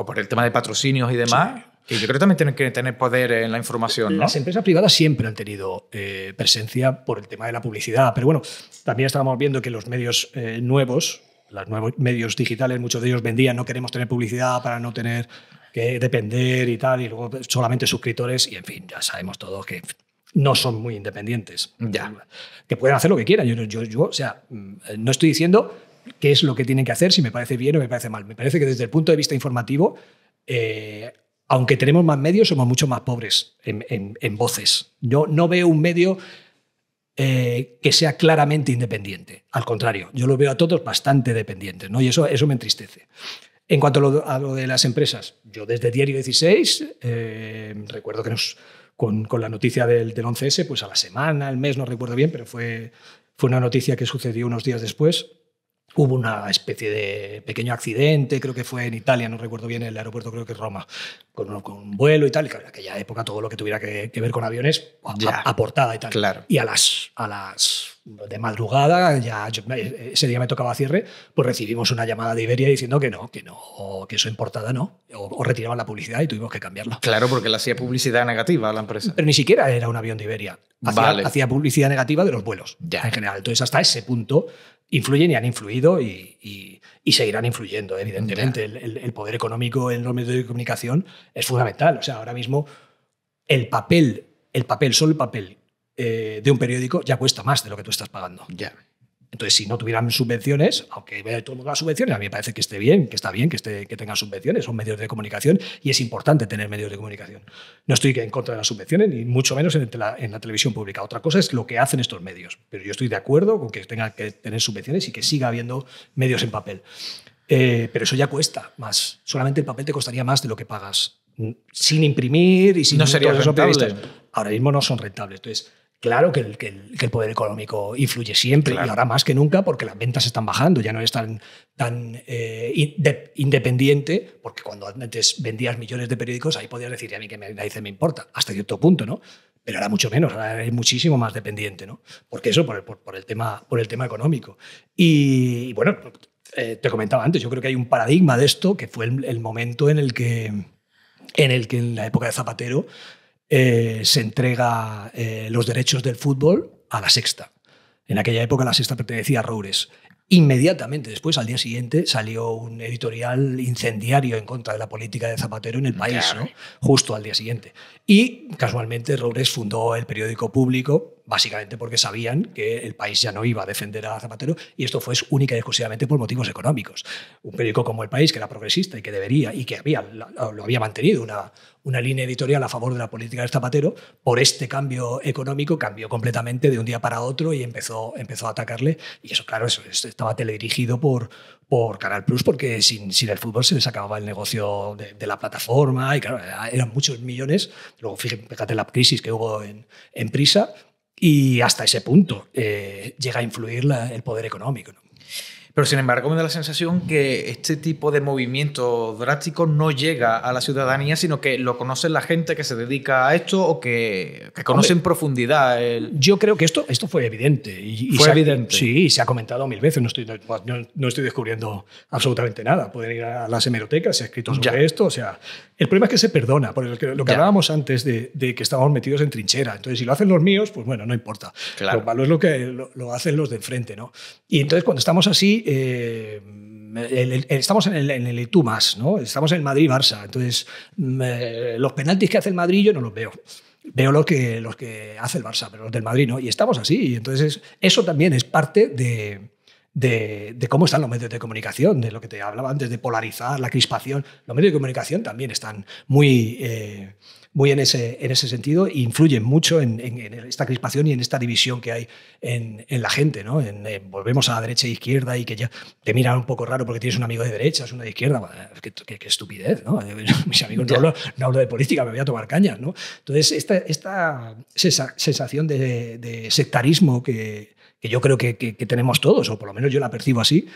por el tema de patrocinios y demás, que yo creo que también tienen que tener poder en la información. Las
empresas privadas siempre han tenido eh, presencia por el tema de la publicidad, pero bueno, también estábamos viendo que los medios eh, nuevos, los nuevos medios digitales, muchos de ellos vendían, no queremos tener publicidad para no tener que depender y tal, y luego solamente suscriptores, y en fin, ya sabemos todos que no son muy independientes. Ya. Que pueden hacer lo que quieran. Yo, yo, yo, o sea, mm, no estoy diciendo qué es lo que tienen que hacer, si me parece bien o me parece mal. Me parece que desde el punto de vista informativo, eh, aunque tenemos más medios, somos mucho más pobres en, voces. Yo no veo un medio eh, que sea claramente independiente. Al contrario, yo lo veo a todos bastante dependientes, ¿no? Y eso, eso me entristece. En cuanto a lo, de las empresas, yo desde Diario 16 eh, recuerdo que nos, con, la noticia del, del, 11S, pues a la semana, al mes, no recuerdo bien, pero fue, fue una noticia que sucedió unos días después. Hubo una especie de pequeño accidente, creo que fue en Italia, no recuerdo bien el aeropuerto, creo que es Roma, con un, vuelo y tal. Y en aquella época todo lo que tuviera que, ver con aviones, aportada y tal. Y a las, a las de madrugada, ya ese día me tocaba cierre, pues recibimos una llamada de Iberia diciendo que no, que no, que eso importada no, o, retiraban la publicidad y tuvimos que cambiarlo.
Claro, porque le hacía publicidad negativa a la empresa. Pero
ni siquiera era un avión de Iberia,
hacía, hacía
publicidad negativa de los vuelos ya. en general. Entonces hasta ese punto influyen y han influido y, y, seguirán influyendo, evidentemente. El, el poder económico en los medios de comunicación es fundamental. O sea, ahora mismo el papel, el papel, solo el papel eh, de un periódico ya cuesta más de lo que tú estás pagando. Ya. Entonces, si no tuvieran subvenciones, aunque todo el mundo subvenciones, a mí me parece que esté bien, que está bien que, esté, que tengan subvenciones, son medios de comunicación y es importante tener medios de comunicación. No estoy en contra de las subvenciones, ni mucho menos en la, televisión pública. Otra cosa es lo que hacen estos medios, pero yo estoy de acuerdo con que tengan que tener subvenciones y que siga habiendo medios en papel. Eh, pero eso ya cuesta más. Solamente el papel te costaría más de lo que pagas, mm, sin imprimir y sin... No los periodistas Ahora mismo no son rentables. Entonces, Claro que el, poder económico influye siempre y ahora más que nunca porque las ventas están bajando, ya no es tan, tan eh, independiente, porque cuando antes vendías millones de periódicos ahí podías decir, a mí que me, dice me importa, hasta cierto punto, ¿no? Pero ahora mucho menos, ahora es muchísimo más dependiente, ¿no? Porque eso por el, tema, por el tema económico. Y, bueno, eh, te comentaba antes, yo creo que hay un paradigma de esto que fue el, momento en el que en el que en la época de Zapatero eh, se entrega eh, los derechos del fútbol a la sexta. En aquella época la sexta pertenecía a Roures. Inmediatamente después, al día siguiente, salió un editorial incendiario en contra de la política de Zapatero en el país, justo al día siguiente. Y casualmente Roures fundó el periódico público básicamente porque sabían que el país ya no iba a defender a Zapatero y esto fue única y exclusivamente por motivos económicos. Un periódico como El País, que era progresista y que debería y que había, lo había mantenido una, una línea editorial a favor de la política de Zapatero, por este cambio económico cambió completamente de un día para otro y empezó, empezó a atacarle. Y eso, claro, eso, estaba teledirigido por, por Canal Plus porque sin, sin el fútbol se les acababa el negocio de, la plataforma y claro, eran muchos millones. Luego, fíjate la crisis que hubo en, en Prisa, y hasta ese punto
eh, llega a influir la, el poder económico. Pero sin embargo me da la sensación que este tipo de movimiento drástico no llega a la ciudadanía, sino que lo conocen la gente que se dedica a esto o que, que conoce en profundidad.
Yo creo que esto, esto fue evidente. Y, fue evidente. sí, se ha comentado mil veces. No estoy, no, estoy descubriendo absolutamente nada. Pueden ir a las hemerotecas, se ha escrito sobre esto. O sea, el problema es que se perdona. Por lo que, hablábamos antes de, que estábamos metidos en trinchera. Entonces, si lo hacen los míos, pues bueno, no importa. Claro. Lo malo es lo que lo, hacen los de enfrente. ¿no? Y entonces, cuando estamos así, eh, estamos en el, tú más, ¿no? Estamos en Madrid-Barça. Entonces, mm, eh, los penaltis que hace el Madrid yo no los veo. Veo los que, los que hace el Barça, pero los del Madrid no. Y estamos así. entonces, eso también es parte de, cómo están los medios de comunicación, de lo que te hablaba antes, de polarizar, la crispación. Los medios de comunicación también están muy eh, muy en ese, en ese sentido e influyen mucho en, esta crispación y en esta división que hay en, la gente. ¿no? Eh, volvemos a la derecha e izquierda y que ya te miran un poco raro porque tienes un amigo de derecha, es una de izquierda. qué, estupidez. ¿no? <laughs> Mis amigos no hablo, de política, me voy a tomar cañas. ¿no? Entonces, esta, esta sensación de, sectarismo que, yo creo que, que, tenemos todos, o por lo menos yo la percibo así,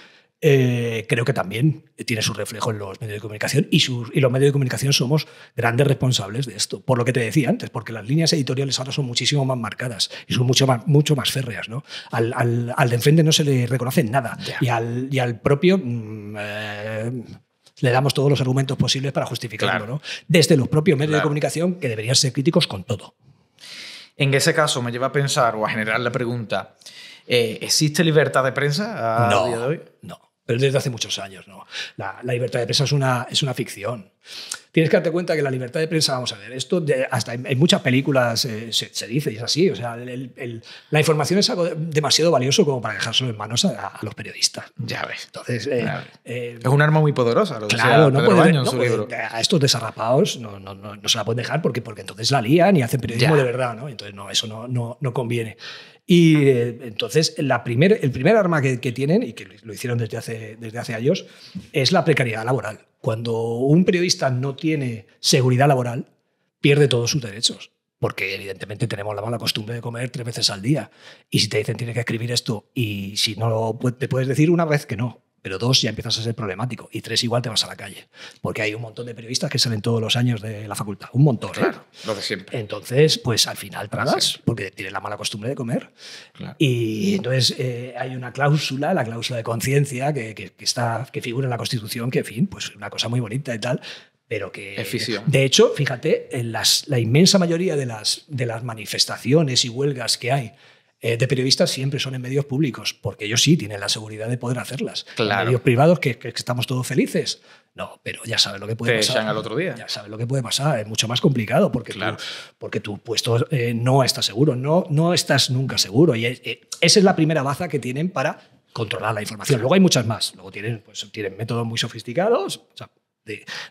eh, creo que también tiene su reflejo en los medios de comunicación y, y, los medios de comunicación somos grandes responsables de esto, por lo que te decía antes, porque las líneas editoriales ahora son muchísimo más marcadas y son mucho más, mucho más férreas. ¿no? Al, al, de enfrente no se le reconoce nada y, al, y, al, propio... Mm, eh, le damos todos los argumentos posibles para justificarlo, ¿no? Desde los propios medios de comunicación que deberían ser críticos con todo.
En ese caso me lleva a pensar o a generar la pregunta, eh, ¿existe libertad de prensa a día de hoy? No pero desde hace muchos años. ¿no? La, libertad de prensa es una, es una ficción. Tienes que darte
cuenta que la libertad de prensa, vamos a ver, esto hasta en, muchas películas eh, se, dice y es así. O sea, la información es algo demasiado valioso como para dejárselo en manos a, los periodistas. Ya ves. Entonces, eh, eh, es un arma muy poderosa. claro, no, puede, a estos desarrapados no, no, no, se la pueden dejar porque, porque entonces la lían y hacen periodismo de verdad. ¿no? Entonces, no, eso no, no, no conviene. Y eh, entonces la el primer arma que, tienen, y que lo hicieron desde hace, desde hace años, es la precariedad laboral. Cuando un periodista no tiene seguridad laboral, pierde todos sus derechos. Porque evidentemente tenemos la mala costumbre de comer tres veces al día. Y si te dicen tienes que escribir esto, y si no te puedes decir una vez que no, pero dos ya empiezas a ser problemático y tres igual te vas a la calle, porque hay un montón de periodistas que salen todos los años de la facultad, un montón. ¿eh? Claro, lo de siempre. Entonces, pues al final tragas, porque tienes la mala costumbre de comer. Y entonces eh, hay una cláusula, la cláusula de conciencia, que, está, que figura en la Constitución, que, en fin, pues una cosa muy bonita y tal, pero que de hecho fíjate en las, la inmensa mayoría de las, de las manifestaciones y huelgas que hay eh, de periodistas siempre son en medios públicos, porque ellos sí tienen la seguridad de poder hacerlas. En medios privados que, estamos todos felices. No, pero ya sabes lo que puede Te pasar. al otro día. Ya sabes lo que puede pasar. Es mucho más complicado porque, porque tu puesto eh, no está seguro. No, no estás nunca seguro. Y eh, esa es la primera baza que tienen para controlar la información. Luego hay muchas más. Luego tienen, pues, tienen métodos muy sofisticados. O sea,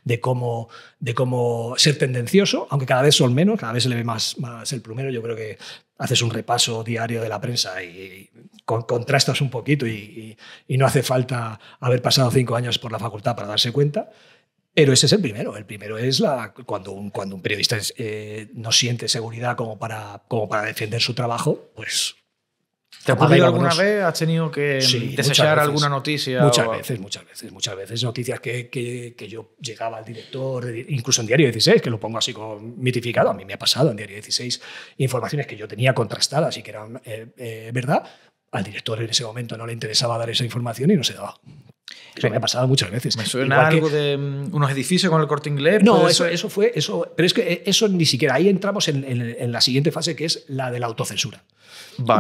de, cómo, de cómo ser tendencioso, aunque cada vez son menos, cada vez se le ve más, más el plumero. Yo creo que haces un repaso diario de la prensa y, contrastas un poquito y, no hace falta haber pasado cinco años por la facultad para darse cuenta. Pero ese es el primero. El primero es la, cuando, un, cuando un periodista eh, no siente seguridad como para, como para defender su
trabajo, pues ¿Te ha ocurrido alguna vez? ¿Has tenido que mm, desear desechar alguna noticia? Muchas veces,
muchas veces, muchas veces. Noticias que, que, que, yo llegaba al director, eh, incluso en Diario 16, que lo pongo así mitificado, a mí me ha pasado en Diario 16, informaciones que yo tenía contrastadas y que eran eh, eh, verdad, al director en ese momento no le interesaba dar esa información y no se daba. Eso
me ha pasado muchas veces.
suena algo
de mm, unos edificios con el corte inglés. No, eso,
eso fue. Eso, pero es que eh, eso ni siquiera. Ahí entramos en, la siguiente fase, que es la de la autocensura.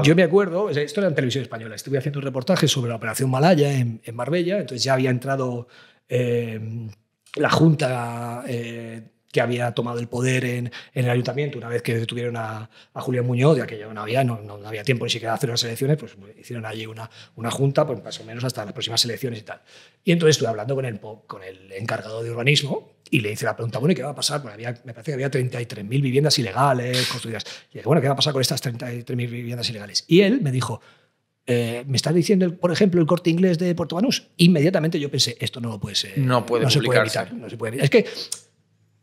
Yo me acuerdo, esto era en televisión española, estuve haciendo un reportaje sobre la operación Malaya en, Marbella, entonces ya había entrado eh, la Junta. Eh, que había tomado el poder en, en el ayuntamiento una vez que detuvieron a, a Julián Muñoz, de que ya no había, no, había tiempo ni siquiera de hacer las elecciones, pues hicieron allí una, una junta, pues más o menos hasta las próximas elecciones y tal. Y entonces estuve hablando con el, con el encargado de urbanismo y le hice la pregunta, bueno, ¿y qué va a pasar? había, me parece que había 33.000 viviendas ilegales construidas. Y dije, bueno, ¿qué va a pasar con estas 33.000 viviendas ilegales? Y él me dijo, eh, me estás diciendo, por ejemplo, el corte inglés de Puerto Inmediatamente yo pensé, esto no lo puede No se puede evitar. No se puede evitar. Es que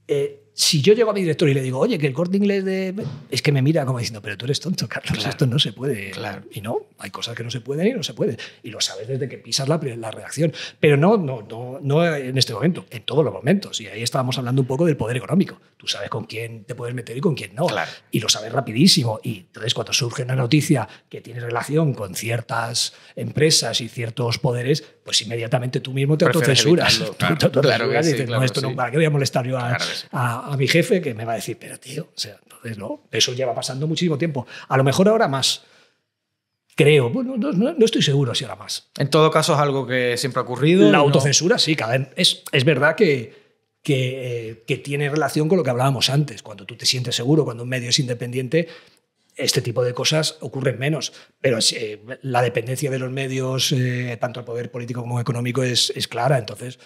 it si yo llego a mi director y le digo, oye, que el corte inglés de. Es que me mira como diciendo, pero tú eres tonto, Carlos, esto no se puede. Y no, hay cosas que no se pueden y no se puede Y lo sabes desde que pisas la, la redacción. Pero no, no, no, no en este momento, en todos los momentos. Y ahí estábamos hablando un poco del poder económico. Tú sabes con quién te puedes meter y con quién no. Y lo sabes rapidísimo. Y entonces, cuando surge una noticia que tiene relación con ciertas empresas y ciertos poderes, pues inmediatamente tú mismo te autocensuras. <laughs> Claro, claro, que dices, no, esto no, ¿para qué voy a molestar yo a a, mi jefe que me va a decir, pero tío, o sea, entonces no, eso lleva pasando muchísimo tiempo. A lo mejor ahora más. Creo, bueno, no, estoy seguro si ahora más.
En todo caso es algo que siempre ha ocurrido. La autocensura,
sí, cada Es, es verdad que, eh, que, tiene relación con lo que hablábamos antes. Cuando tú te sientes seguro, cuando un medio es independiente, este tipo de cosas ocurren menos. Pero eh, la dependencia de los medios, eh, tanto al poder político como
económico, es, clara. Entonces,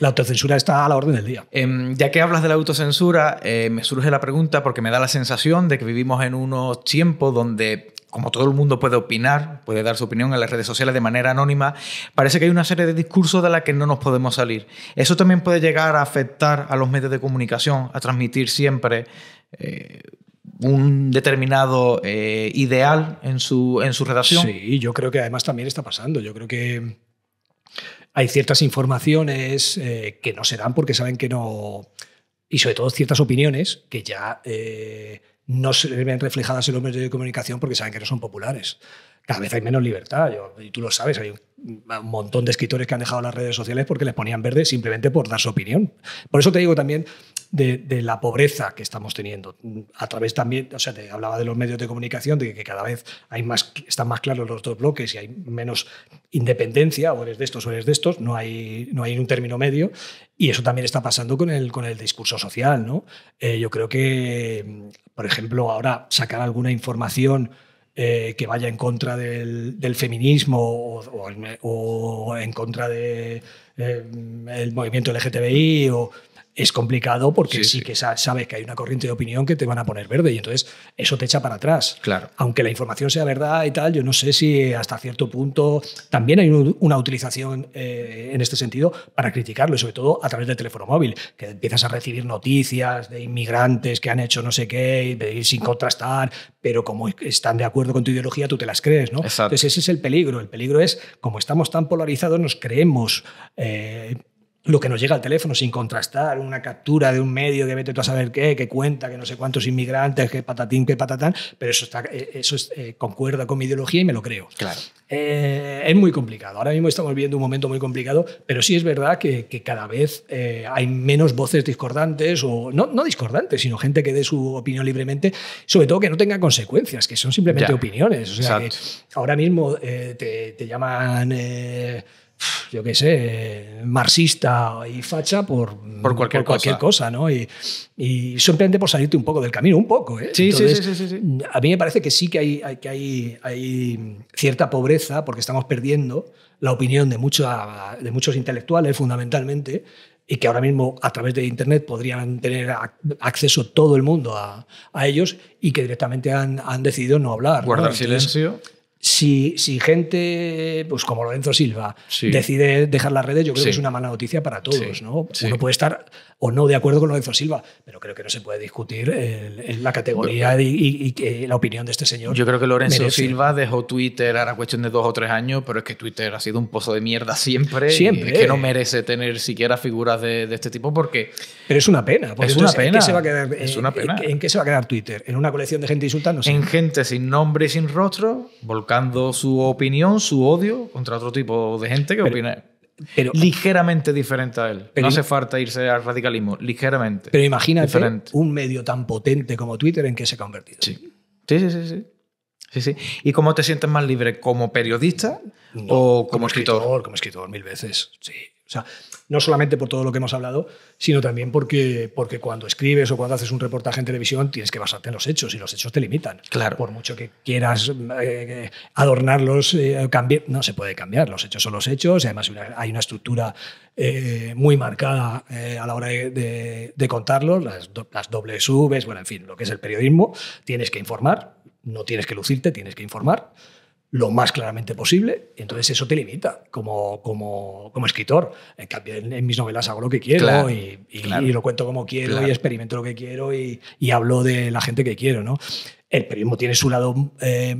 la autocensura está a la orden del día. Em, ya que hablas de la autocensura, eh, me surge la pregunta porque me da la sensación de que vivimos en unos tiempos donde como todo el mundo puede opinar, puede dar su opinión en las redes sociales de manera anónima, parece que hay una serie de discursos de la que no nos podemos salir. Eso también puede llegar a afectar a los medios de comunicación, a transmitir siempre eh, un determinado eh, ideal en su, en su redacción. Sí, yo creo que además también está pasando. Yo
creo que hay ciertas informaciones eh, que no se dan porque saben que no. Y sobre todo ciertas opiniones que ya eh, no se ven reflejadas en los medios de comunicación porque saben que no son populares. Cada vez hay menos libertad, y tú lo sabes, hay un montón de escritores que han dejado las redes sociales porque les ponían verde simplemente por dar su opinión. Por eso te digo también, de, la pobreza que estamos teniendo. A través también, o sea, te hablaba de los medios de comunicación, de que cada vez hay más, están más claros los dos bloques y hay menos independencia, o eres de estos o eres de estos, no hay, no hay un término medio. Y eso también está pasando con el, con el discurso social, ¿no? Eh, yo creo que, por ejemplo, ahora sacar alguna información... Eh, que vaya en contra del, feminismo o, en contra del de, eh, movimiento LGTBI o es complicado porque sí, que sabes que hay una corriente de opinión que te van a poner verde y entonces eso te echa para atrás. Claro. Aunque la información sea verdad y tal, yo no sé si hasta cierto punto también hay una utilización eh, en este sentido para criticarlo y sobre todo a través del teléfono móvil, que empiezas a recibir noticias de inmigrantes que han hecho no sé qué y sin contrastar, pero como están de acuerdo con tu ideología tú te las crees, ¿no? Entonces ese es el peligro. El peligro es como estamos tan polarizados nos creemos eh, lo que nos llega al teléfono sin contrastar, una captura de un medio que vete tú a saber qué, que cuenta, que no sé cuántos inmigrantes, que patatín, que patatán, pero eso, está, eh, eso eh, concuerda con mi ideología y me lo creo. Claro. Eh, es muy complicado. Ahora mismo estamos viviendo un momento muy complicado, pero sí es verdad que, cada vez hay menos voces discordantes, o no, no, discordantes, sino gente que dé su opinión libremente, sobre todo que no tenga consecuencias, que son simplemente opiniones. O sea, ahora mismo te, te, llaman yo qué sé, marxista y facha por, por, cualquier, cualquier cosa. ¿no? Y, y, simplemente por salirte un poco del camino, un poco. ¿eh? Sí, sí, sí, sí, A mí me parece que sí que hay, que hay, hay cierta pobreza porque estamos perdiendo la opinión de, muchos de muchos intelectuales, fundamentalmente, y que ahora mismo a través de Internet podrían tener acceso todo el mundo a, a ellos y que directamente han, han decidido no hablar. Guardar ¿no? silencio si, gente, pues como Lorenzo Silva, decide dejar las redes, yo creo que es una mala noticia para todos, ¿no? Uno puede estar o no de acuerdo con Lorenzo Silva, pero creo que no se puede discutir en la categoría y, la opinión de este señor. Yo creo que Lorenzo
Silva dejó Twitter, la cuestión de dos o tres años, pero es que Twitter ha sido un pozo de mierda siempre. Siempre. que no merece tener siquiera figuras de, este tipo porque.
Pero es una pena. es
una pena. ¿en qué se va a quedar, Twitter? ¿En una colección de gente insultando? En gente sin nombre y sin rostro, volcán su opinión, su odio contra otro tipo de gente que opina pero, ligeramente diferente a él. no hace falta irse al radicalismo, ligeramente. Pero imagínate
un medio tan potente como Twitter en que se ha convertido. Sí,
sí, sí, sí. ¿Y cómo te sientes más libre? ¿Como periodista o como, escritor? escritor? Como
escritor, mil veces. Sí,
o sea, no solamente por todo lo que hemos hablado, sino también
porque, porque cuando escribes o cuando haces un reportaje en televisión tienes que basarte en los hechos y los hechos te limitan. Claro. Por mucho que quieras eh, adornarlos, eh, no se puede cambiar. Los hechos son los hechos y además hay una estructura eh, muy marcada a la hora de, contarlos, las, dobles subes, bueno, en fin, lo que es el periodismo. Tienes que informar, no tienes que lucirte, tienes que informar lo más claramente posible, entonces eso te limita como, como, escritor. En cambio, en, mis novelas hago lo que quiero y, lo cuento como quiero y experimento lo que quiero y, y, hablo de la gente que quiero. ¿no? el periodismo tiene su lado, eh,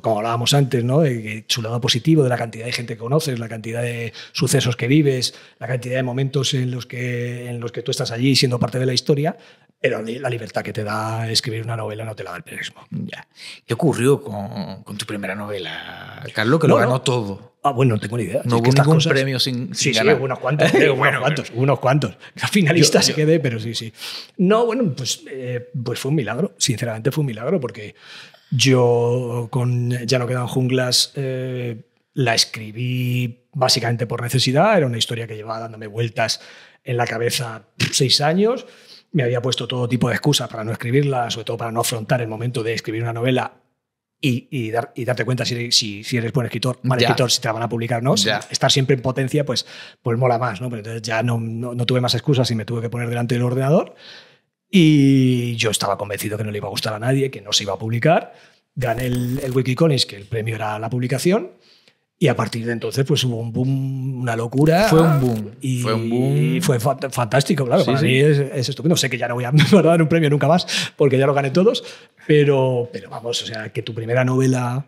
como hablábamos antes, ¿no? su lado positivo de la cantidad de gente que conoces, la cantidad de sucesos que vives, la cantidad de momentos en los que, en los que tú estás allí siendo parte de la historia, pero la libertad que te da escribir una novela no te la da el periodismo. Ya. ¿Qué ocurrió con, tu primera novela, Carlos, que lo ganó todo? Ah, bueno, no tengo ni idea. No hubo ningún premio sin, sin Sí, ganar. sí, unos cuantos. <laughs> unos cuantos, unos cuantos. La finalista se quedé, pero sí, sí. No, bueno, pues, eh, pues fue un milagro. Sinceramente fue un milagro porque yo con Ya no quedan junglas eh, la escribí básicamente por necesidad. Era una historia que llevaba dándome vueltas en la cabeza seis años. Me había puesto todo tipo de excusas para no escribirla, sobre todo para no afrontar el momento de escribir una novela y, dar, y, darte cuenta si eres, buen escritor, mal escritor, si te van a publicar o no. estar siempre en potencia, pues, pues mola más, ¿no? Pero entonces ya no, tuve más excusas y me tuve que poner delante del ordenador. Y yo estaba convencido que no le iba a gustar a nadie, que no se iba a publicar. Gané el, el que el premio era la publicación. Y a partir de entonces, pues hubo un boom, una locura. Fue un boom. Y fue, fue fantástico, claro. Sí, es, estupendo. Sé que ya <laughs> no voy a dar un premio nunca más, porque ya lo gané todos. Pero, pero vamos, o sea, que tu primera novela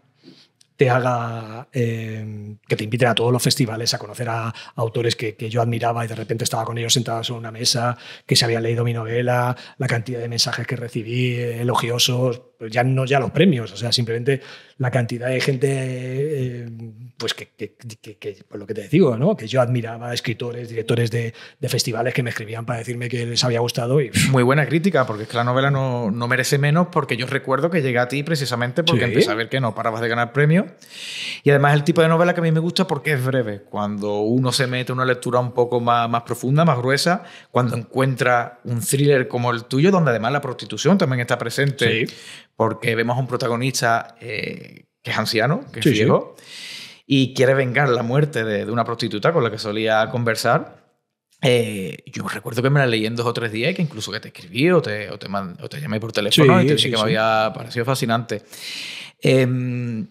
te haga, eh, que te inviten a todos los festivales a conocer a, autores que, que, yo admiraba y de repente estaba con ellos sentados en una mesa, que se habían leído mi novela, la cantidad de mensajes que recibí, elogiosos, ya no ya los premios, o sea, simplemente la cantidad de gente, eh, pues que, por pues lo que te digo, ¿no? que yo admiraba escritores, directores de, festivales que me escribían para decirme
que les había gustado. Y... Muy buena crítica, porque es que la novela no, merece menos, porque yo recuerdo que llegué a ti precisamente porque empecé a ver que no parabas de ganar premios. Y además el tipo de novela que a mí me gusta porque es breve, cuando uno se mete una lectura un poco más, más profunda, más gruesa, cuando encuentra un thriller como el tuyo, donde además la prostitución también está presente. Sí porque vemos a un protagonista eh, que es anciano, que es viejo, y quiere vengar la muerte de, de, una prostituta con la que solía conversar. Eh, yo recuerdo que me la leí en dos o tres días y que incluso que te escribí o te, o te, llamé por teléfono y te dije que me había parecido fascinante. Em,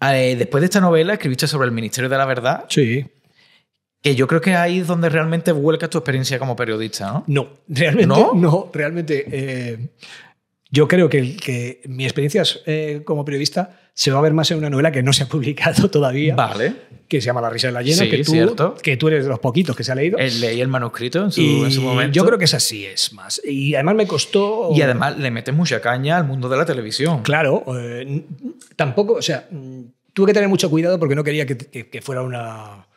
eh, después de esta novela escribiste sobre el Ministerio de la Verdad. Sí. Que yo creo que ahí es donde realmente vuelca tu experiencia como periodista, ¿no? No, <laughs>
realmente no. no realmente yo creo que, mi experiencia eh, como periodista se va a ver más en una novela que no se ha <laughs> publicado todavía. Vale. Que
se llama La risa de la llena, que, tú, que tú eres de los poquitos que se ha leído. Eh, leí el manuscrito en su, momento. Yo creo que es así, es más. Y además me costó. Y además le metes mucha caña al mundo de la televisión.
Claro, eh, tampoco, o sea, mm, tuve que tener mucho cuidado porque no quería que, fuera una.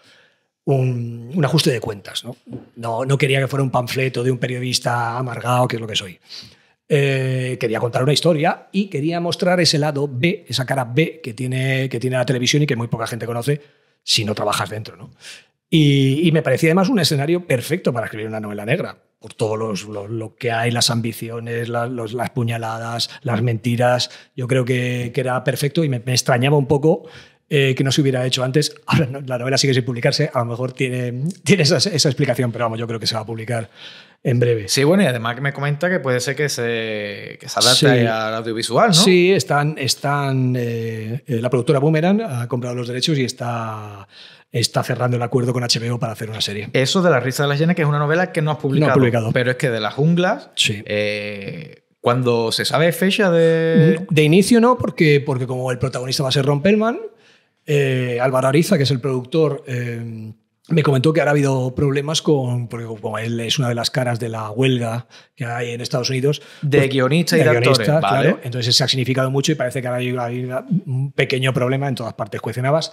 Un, un, ajuste de cuentas. ¿no? ¿no? No, quería que fuera un panfleto de un periodista amargado, que es lo que soy. Eh, quería contar una historia y quería mostrar ese lado B, esa cara B que tiene, que tiene la televisión y que muy poca gente conoce si no trabajas dentro. ¿no? Y, me parecía además un escenario perfecto para escribir una novela negra, por todo los, lo que hay, las ambiciones, las, puñaladas, las mentiras. Yo creo que, era perfecto y me, extrañaba un poco eh, que no se hubiera hecho antes. <laughs> Ahora la novela sigue sin publicarse, a lo mejor tiene, tiene esa, esa, explicación, pero vamos, yo creo que se va a publicar
en breve. Sí, bueno, y además me comenta que puede ser que se, adapte al audiovisual, ¿no? Sí, están,
están eh, eh, la productora Boomerang ha comprado los derechos y está, está cerrando el acuerdo con HBO para hacer una serie.
Eso de La risa de las llenas, que es una novela que no has publicado. No ha publicado. Pero es que de las jungla, eh, cuando se sabe fecha de... Mm, de inicio no, porque, porque como el protagonista va a ser Ron Pellman, Álvaro Ariza, que es el
productor me comentó que ahora ha habido problemas con, porque como él es una de las caras de la huelga que hay en Estados Unidos. De pues, guionista y de, guionista, claro. Entonces se ha significado mucho y parece que ahora hay, un pequeño problema en todas partes. Cuestionabas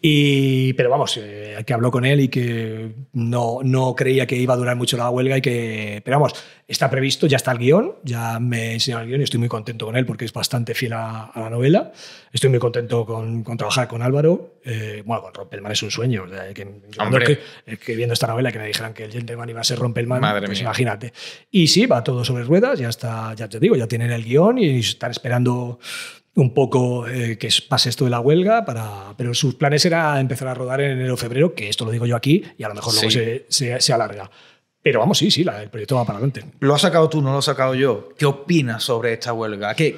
y, pero vamos, eh, que habló con él y que no, no creía que iba a durar mucho la huelga y que, pero vamos, está previsto, ya está el guión, ya me enseñó el guión y estoy muy contento con él porque es bastante fiel a, la novela. Estoy muy contento con, trabajar con Álvaro. Eh, bueno, con Rompelman es un sueño. Eh, que, viendo esta novela que me dijeran que el gentleman iba a ser Rompelman, Madre pues imagínate. Y sí, va todo sobre ruedas, ya está, ya te digo, ya tienen el guión y están esperando un poco eh, que pase esto de la huelga, para, pero sus planes era empezar a rodar
en enero o febrero, que esto lo digo yo aquí, y a lo mejor luego se, se, alarga. Pero vamos, sí, sí, el proyecto va para adelante. Lo has sacado tú, no lo he sacado yo. ¿Qué opinas sobre esta huelga? ¿Qué,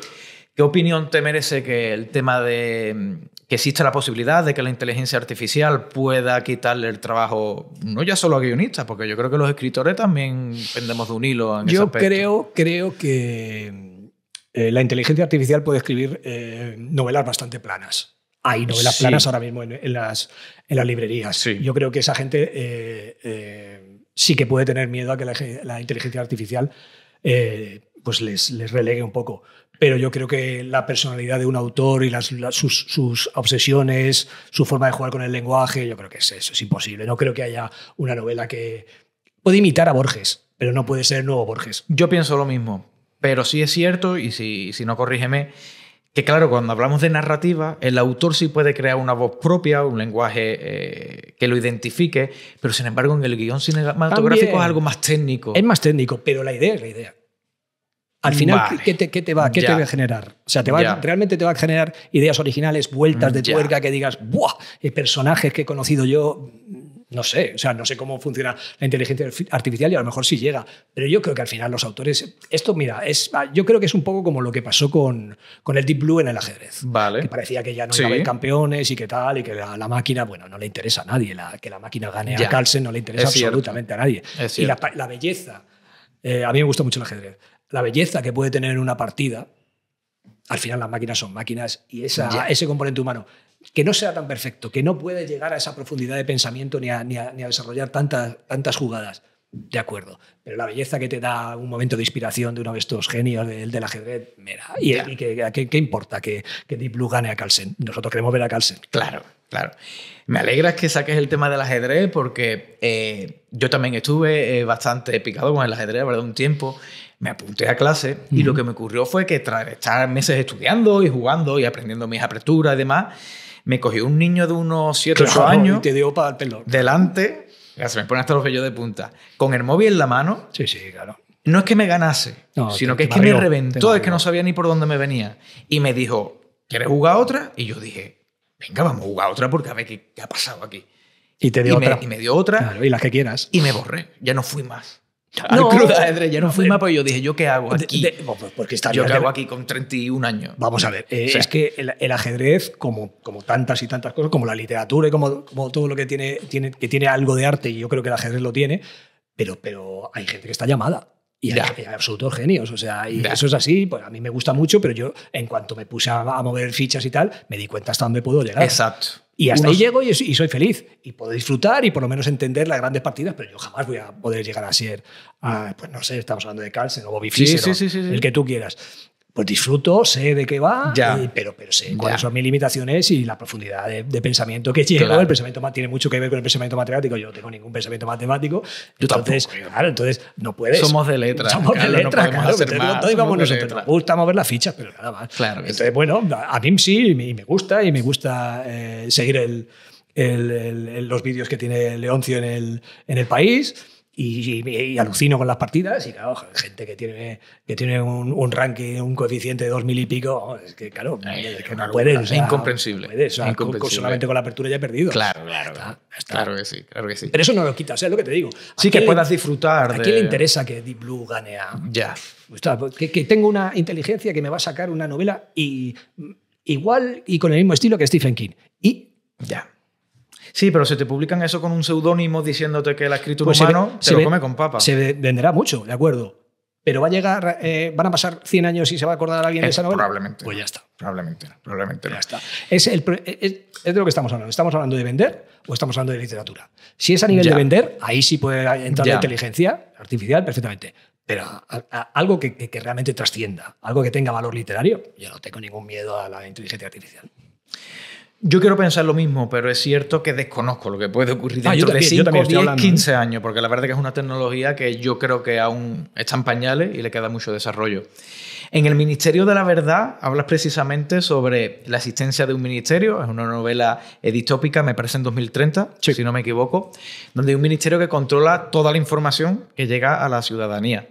qué opinión te merece que el tema de que exista la posibilidad de que la inteligencia artificial pueda quitarle el trabajo, no ya solo a guionistas, porque yo creo que los escritores también pendemos de un hilo. En yo
creo, creo que eh, la inteligencia artificial puede escribir eh, novelas bastante
planas. Hay novelas planas ahora mismo
en, las, en las, librerías. Yo creo que esa gente eh, sí que puede tener miedo a que la, inteligencia artificial pues les, relegue un poco. Pero yo creo que la personalidad de un autor y sus, obsesiones, su forma de jugar con el lenguaje, yo creo que es eso es imposible. No creo que haya una novela que puede imitar a Borges, pero
no puede ser nuevo Borges. Yo pienso lo mismo. Pero sí es cierto, y si, si no corrígeme, que claro, cuando hablamos de narrativa, el autor sí puede crear una voz propia, un lenguaje eh, que lo identifique, pero sin embargo en el guión cinematográfico es algo más técnico. Es más técnico, pero la idea es la idea. Al final,
¿qué, te, ¿qué, te, va, qué te va a generar? O sea, te va realmente te va a generar ideas originales, vueltas mm, de tuerca que digas, ¡buah! Personajes que he conocido yo, no sé, o sea, no sé cómo funciona la inteligencia artificial y a lo mejor sí llega, pero yo creo que al final los autores, esto mira, es, ah, yo creo que es un poco como lo que pasó con, con el Deep Blue en el ajedrez,
vale. que parecía que ya no había iba
campeones y que tal, y que la, máquina, bueno, no le interesa a nadie, la, que la máquina gane a Carlsen no le interesa absolutamente a nadie. y la, belleza, eh, a mí me gusta mucho el ajedrez, la belleza que puede tener una partida, al final las máquinas son máquinas y esa, ese componente humano que no sea tan perfecto, que no puede llegar a esa profundidad de pensamiento ni a, desarrollar tantas, tantas jugadas. De acuerdo. Pero la belleza que te da un momento de inspiración de uno de estos genios del, ajedrez, mira, ¿y, qué,
importa que, que Deep Blue gane a Carlsen? Nosotros queremos ver a Carlsen. Claro, claro. Me alegra que saques el tema del ajedrez porque eh, yo también estuve eh, bastante picado con el ajedrez, ¿verdad? Un tiempo me apunté a clase y lo que me ocurrió fue que tras estar meses estudiando y jugando y aprendiendo mis aperturas y demás, me cogió un niño de unos 7 o 8 años. Y te dio para el pelo. Delante, ya se me pone hasta los vellos de punta. Con el móvil en la mano. Sí, sí, claro. No es que me ganase, sino que es que me reventó, es que no sabía ni por dónde me venía. Y me dijo, ¿quieres jugar otra? Y yo dije, venga, vamos a jugar otra porque a ver qué, ha pasado aquí.
Y te dio otra. y me dio otra. y las que quieras. Y me borré,
ya no fui más.
Al no, de Ajedrez, ya no fui mapa
pues, y yo dije, ¿yo qué hago aquí? Pues, porque está yo qué hago aquí con 31 años. Vamos a ver, eh, es que
el, ajedrez, como, como tantas y tantas cosas, como la literatura y como, todo lo que tiene, tiene, que tiene algo de arte, y yo creo que el ajedrez lo tiene, pero, pero hay gente que está llamada. Y hay, absolutos genios, o sea, y eso es así, pues a mí me gusta mucho, pero yo en cuanto me puse a, mover fichas y tal, me di cuenta hasta dónde puedo llegar. Exacto. Y hasta ahí llego y, soy feliz. Y puedo disfrutar y por lo menos entender las grandes partidas, pero yo jamás voy a poder llegar a ser, pues no sé, estamos hablando de Carlsen o Bobby Fischer, el que tú quieras pues disfruto, sé de qué va, pero, pero sé cuáles son mis limitaciones y la profundidad de, pensamiento que tiene, El pensamiento tiene mucho que ver con el pensamiento matemático. Yo no tengo ningún pensamiento matemático. entonces, claro, entonces no puedes. Somos de letras, <laughs> Somos de letra, no más, todo nosotros. Nos gusta mover las fichas, pero nada más. Claro bueno, a mí sí, y me gusta, y me gusta eh, seguir los vídeos que tiene Leoncio en el, en el país y, alucino con las partidas y claro, gente que tiene, que tiene un, ranking, un coeficiente de dos mil y pico, es que claro, eh, que no puede es incomprensible. solamente con la apertura ya he perdido. Claro, claro.
Claro que sí, claro que sí. Pero eso no lo quita, o sea, es lo que te digo. Sí que puedas disfrutar. ¿A quién le interesa
que Deep Blue gane a... Ya. que, que tengo una inteligencia que me va a sacar una novela y,
igual y con el mismo estilo que Stephen King. Y ya. Sí, pero si te publican eso con un seudónimo diciéndote que la escritura escrito pues se, lo come con papa. Se
venderá mucho, de acuerdo. Pero va a llegar,
eh, van a pasar 100 años y se va a acordar alguien de esa novela. Probablemente. Pues ya está. Probablemente, probablemente. Ya está.
Es, de lo que estamos hablando. ¿Estamos hablando de vender o estamos hablando de literatura? Si es a nivel de vender, ahí sí puede entrar la inteligencia artificial perfectamente. Pero algo que realmente trascienda, algo que tenga valor literario, yo no tengo ningún
miedo a la inteligencia artificial. Yo quiero pensar lo mismo, pero es cierto que desconozco lo que puede ocurrir ah, dentro de 5, 10, 15 años, porque la verdad es que es una tecnología que yo creo que aún está en pañales y le queda mucho desarrollo. En el Ministerio de la Verdad hablas precisamente sobre la existencia de un ministerio, es una novela distópica, me parece en 2030, si no me equivoco, donde hay un ministerio que controla toda la información que llega a la ciudadanía.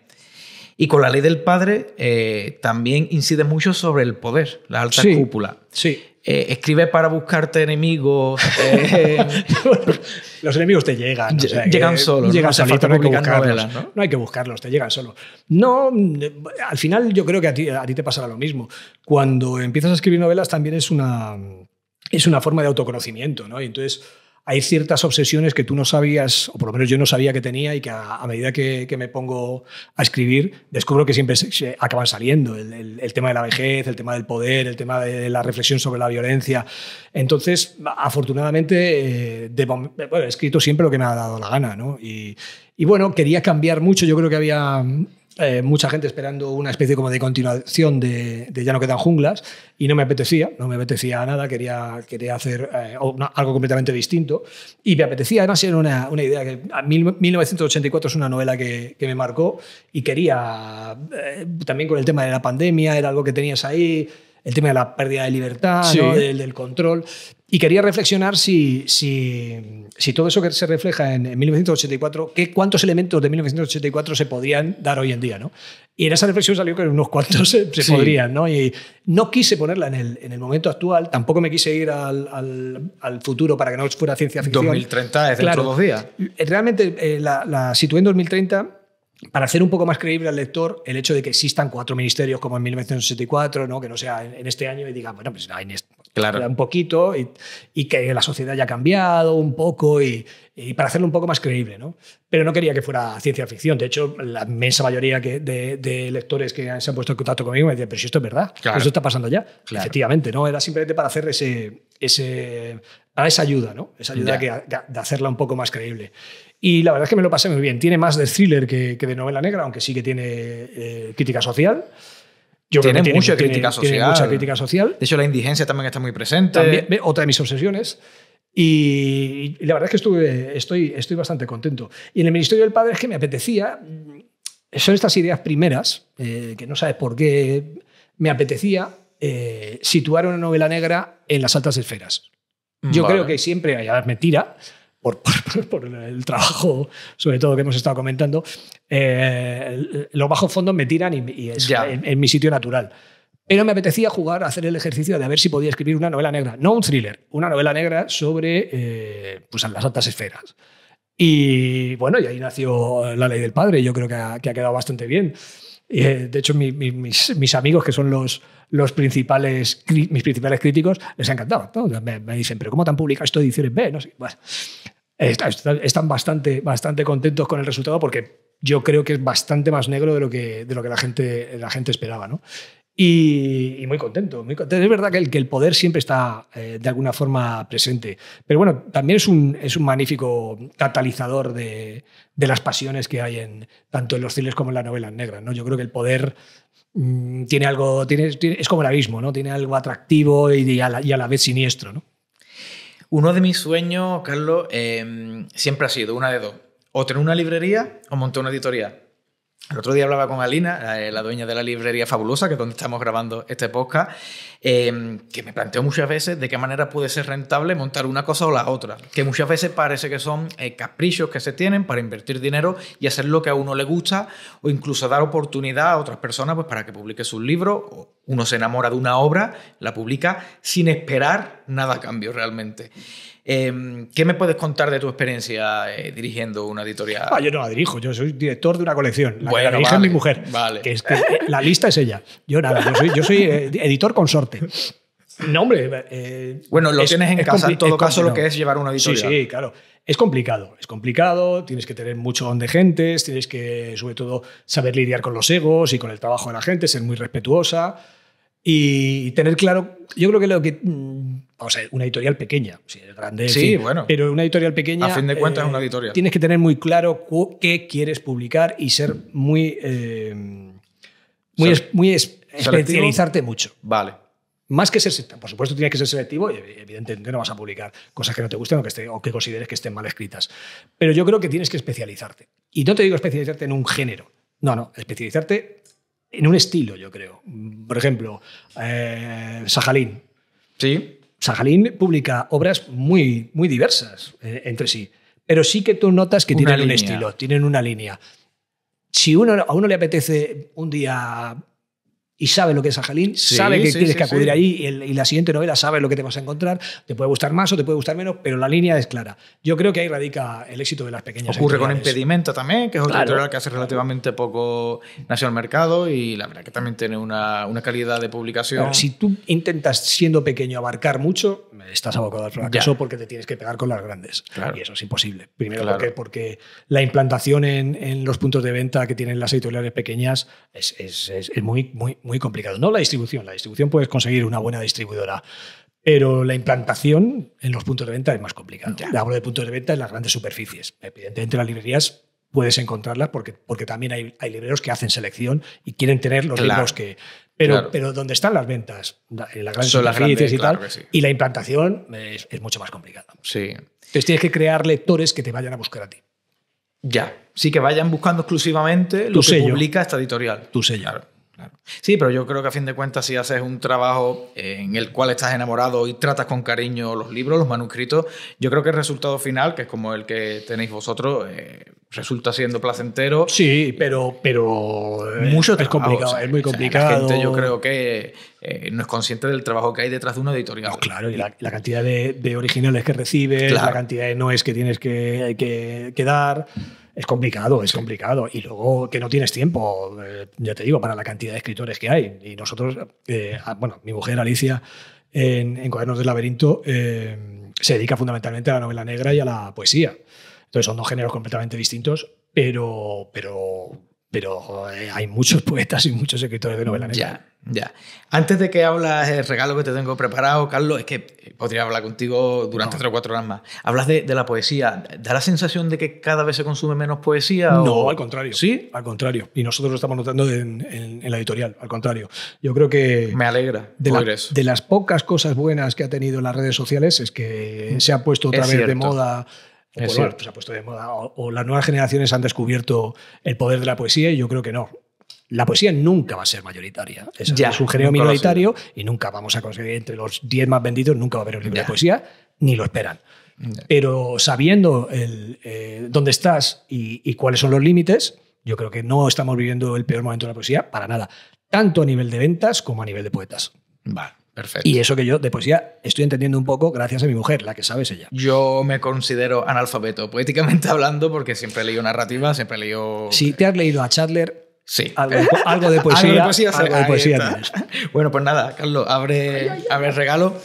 Y con la ley del padre eh, también incide mucho sobre el poder, la alta cúpula. Sí. Eh, escribe para buscarte enemigos. <laughs> Eh, los enemigos te llegan. llegan solos. no, hay que buscarlos,
te llegan solos. No, al final yo creo que a ti, te pasará lo mismo. Cuando empiezas a escribir novelas también es una, es una forma de autoconocimiento, ¿no? Y entonces hay ciertas obsesiones que tú no sabías, o por lo menos yo no sabía que tenía, y que a, medida que, me pongo a escribir, descubro que siempre se, acaban saliendo. El, tema de la vejez, el tema del poder, el tema de la reflexión sobre la violencia. Entonces, afortunadamente, eh, he escrito siempre lo que me ha dado la gana, y bueno, quería cambiar mucho. Yo creo que había eh, mucha gente esperando una especie como de continuación de, Ya no quedan junglas y no me apetecía, no me apetecía nada, quería, quería hacer eh, algo completamente distinto y me apetecía, además era una, una idea que 1984 es una novela que, que me marcó y quería, eh, también con el tema de la pandemia, era algo que tenías ahí, el tema de la pérdida de libertad, del, del, control. Y quería reflexionar si, si, todo eso que se refleja en, 1984, ¿qué, cuántos elementos de 1984 se podrían dar hoy en día. ¿no? Y en esa reflexión salió que unos cuantos se, podrían. ¿no? Y no quise ponerla en el, en el, momento actual, tampoco me quise ir al, al, futuro para que no fuera ciencia ficción. 2030 es dentro claro, de dos días. Realmente eh, la, la situé en 2030 para hacer un poco más creíble al lector el hecho de que existan cuatro ministerios como en 1964, ¿no? que no sea en, este año y diga, bueno, pues en este, claro. un poquito y, que la sociedad haya cambiado un poco y, para hacerlo un poco más creíble. ¿no? Pero no quería que fuera ciencia ficción. De hecho, la inmensa mayoría de, lectores que se han puesto en contacto conmigo me decían, pero si esto es verdad, pues claro. esto está pasando ya. Efectivamente, ¿no? era simplemente para hacer ese, ese, esa ayuda, ¿no? esa ayuda de hacerla un poco más creíble. Y la verdad es que me lo pasé muy bien. Tiene más de thriller que, que de novela negra, aunque sí que tiene eh, crítica social.
tiene, mucha crítica social. crítica
social. De hecho, la indigencia también está muy presente. También, otra de mis obsesiones. Y, la verdad es que estuve, estoy, estoy bastante contento. Y en el Ministerio del Padre es que me apetecía. Mm, son estas ideas primeras, eh, que no sabes por qué me apetecía eh, situar una novela negra en las altas esferas. Yo creo que siempre, hay mentira, <laughs> por, el trabajo, sobre todo que hemos estado comentando, eh, los bajos fondos me tiran y, es en, mi sitio natural. Pero me apetecía jugar, hacer el ejercicio de ver si podía escribir una novela negra, no un thriller, una novela negra sobre eh, pues las altas esferas. Y bueno, y ahí nació La Ley del Padre, yo creo que ha, quedado bastante bien. Eh, de hecho, mis, amigos, que son los, los principales, mis principales críticos, les ha encantado. Me, dicen, ¿pero cómo tan publicado esto de ediciones No sé. Bueno, están bastante, bastante contentos con el resultado porque yo creo que es bastante más negro de lo que, de lo que la, gente, la gente esperaba. ¿no? Y, muy contento, Es verdad que el, que el poder siempre está eh, de alguna forma presente, pero bueno, también es un, es un magnífico catalizador de, las pasiones que hay en, tanto en los cines como en las novelas negras. ¿no? Yo creo que el poder mm, tiene algo, tiene, es como el abismo, ¿no? tiene algo atractivo y, a, la, y a la
vez siniestro. ¿no? Uno de mis sueños, Carlos, em, siempre ha sido una de dos. O tener una librería o montar una editorial. El otro día hablaba con Alina, eh, la dueña de la librería Fabulosa, que es donde estamos grabando este podcast, em, que me planteó muchas veces de qué manera puede ser rentable montar una cosa o la otra, que muchas veces parece que son eh, caprichos que se tienen para invertir dinero y hacer lo que a uno le gusta, o incluso dar oportunidad a otras personas pues, para que publique sus libros, uno se enamora de una obra, la publica sin esperar nada a cambio realmente. Em, ¿Qué me puedes contar de tu experiencia eh, dirigiendo una editorial? Ah, yo no la dirijo,
yo soy director de una colección. La bueno, dirige mi mujer. Vale. Eh, la lista es ella. Yo nada, yo soy, eh, editor consorte. No, hombre. bueno, lo tienes en casa, en todo caso, lo que es llevar una editorial. Sí, sí, claro. Es complicado, es complicado, tienes que tener mucho don de gentes, tienes que, sobre todo, saber lidiar con los egos y con el trabajo de la gente, ser muy respetuosa y tener claro, yo creo que lo que mm, O sea, una editorial pequeña, si es grande, sí, bueno, pero una editorial
pequeña, a fin de eh, cuentas, es una editorial.
Tienes que tener muy claro qué quieres publicar y ser muy, eh, muy, especializarte
mucho. Vale.
Más que ser, por supuesto, tienes que ser selectivo y evidentemente no vas a publicar cosas que no te gusten o que, o que consideres que estén mal escritas. Pero yo creo que tienes que especializarte. Y no te digo especializarte en un género. No, no, especializarte en un estilo, yo creo. Por ejemplo, eh, Sajalín. Sí. Sajalín publica obras muy, muy diversas eh, entre sí, pero sí que tú notas que tienen un estilo, tienen una línea. Si uno, a uno le apetece un día y sabe lo que es Ajalín, sí, sabe que tienes que acudir ahí y, la siguiente novela sabe lo que te vas a encontrar, te puede gustar más o te puede gustar menos, pero la línea es clara. Yo creo que ahí radica el éxito de las pequeñas. Ocurre con Impedimento
también, que es otro editorial que hace relativamente poco nació al mercado y la verdad que también tiene una, una calidad de publicación. si
tú intentas siendo pequeño abarcar mucho, estás abocado al fracaso porque te tienes que pegar con las grandes. Y eso es imposible. Primero porque, porque, la implantación en, en, los puntos de venta que tienen las editoriales pequeñas es, es, es, es muy, muy muy complicado. No la distribución, la distribución puedes conseguir una buena distribuidora, pero la implantación en los puntos de venta es más complicada. Hablo de puntos de venta en las grandes superficies. Evidentemente las librerías puedes encontrarlas porque, porque también hay, hay libreros que hacen selección y quieren tener los libros que... Pero, pero dónde están las ventas, en las grandes superficies y tal, y la implantación es, mucho más complicada. Sí. Entonces tienes que crear lectores que te vayan a buscar a ti.
Ya, sí que vayan buscando exclusivamente lo que publica esta editorial. Tu sello. Sí, pero yo creo que a fin de cuentas, si haces un trabajo eh, en el cual estás enamorado y tratas con cariño los libros, los manuscritos, yo creo que el resultado final, que es como el que tenéis vosotros, eh, resulta siendo placentero. Sí, pero. pero eh, mucho es complicado, es muy complicado. la gente, yo creo que no es consciente del trabajo que hay detrás de una editorial. claro, y la,
cantidad de, originales que recibes, la cantidad de noes que tienes que, que, que dar. Es complicado, es complicado. Y luego que no tienes tiempo, eh, ya te digo, para la cantidad de escritores que hay. Y nosotros, eh, bueno, mi mujer Alicia en, Cuadernos del Laberinto eh, se dedica fundamentalmente a la novela negra y a la poesía. Entonces son dos géneros completamente distintos, pero, pero, pero hay muchos <laughs> poetas y muchos escritores de novela negra.
Ya. Antes de que hablas el regalo que te tengo preparado, Carlos, es que podría hablar contigo durante tres o cuatro horas más. Hablas de, la poesía. ¿Da la sensación de que cada vez se consume menos poesía? No, al contrario. ¿Sí? Al contrario. Y
nosotros lo estamos notando en, la editorial, al contrario. Yo creo que... Me alegra. De, las pocas cosas buenas que ha tenido las redes sociales es que mm. se ha puesto otra vez de moda o, o, las nuevas generaciones han descubierto el poder de la poesía y yo creo que no la poesía nunca va a ser mayoritaria. es un género minoritario y nunca vamos a conseguir entre los 10 más vendidos, nunca va a haber un libro de poesía, ni lo esperan. Pero sabiendo eh, dónde estás y, cuáles son los límites, yo creo que no estamos viviendo el peor momento de la poesía para nada, tanto a nivel de ventas como a nivel de poetas.
Vale. Perfecto. Y
eso que yo de poesía estoy entendiendo un poco gracias a mi mujer, la que sabes ella.
Yo me considero analfabeto, poéticamente <laughs> hablando, porque siempre he leído narrativa, siempre he leído...
Si te has leído a Chadler.
Sí. Algo, de poesía. poesía, <laughs> bueno, pues nada, Carlos, abre, abre el regalo.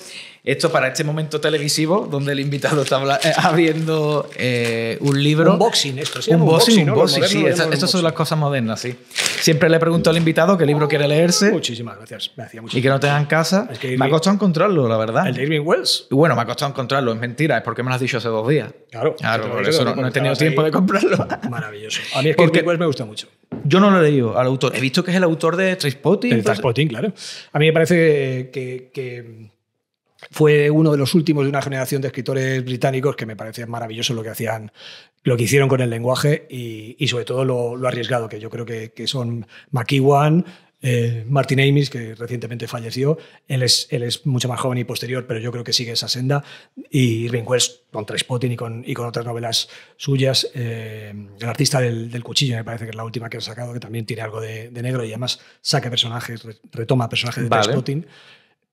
Esto para este momento televisivo, donde el invitado está eh, abriendo eh, un libro. Un boxing, esto es Un, un boxing, sí. Estas son las cosas modernas, sí. Siempre le pregunto al invitado qué libro oh, quiere leerse. Muchísimas gracias. y que no tengan casa. me ha costado encontrarlo, la verdad. ¿El de Irving Wells? Bueno, me ha costado encontrarlo, es mentira, es porque me lo has dicho hace dos días. Claro. Claro, por eso no, he tenido tiempo de comprarlo. Maravilloso. A mí es que porque, Wells me gusta mucho. Yo no lo he leído al autor. He visto que es el autor de Trainspotting. De claro. A mí me parece
que, fue uno de los últimos de una generación de escritores británicos que me parecía maravilloso lo que hacían, lo que hicieron con el lenguaje y, sobre todo lo, arriesgado, que yo creo que, que son McEwan, eh, Martin Amis, que recientemente falleció, él es, él es mucho más joven y posterior, pero yo creo que sigue esa senda. Y Irving West, con Trespotting y con, y con otras novelas suyas. Eh, el artista del, cuchillo, me parece que es la última que ha sacado, que también tiene algo de, negro y además saca personajes, retoma personajes de vale. Trespotting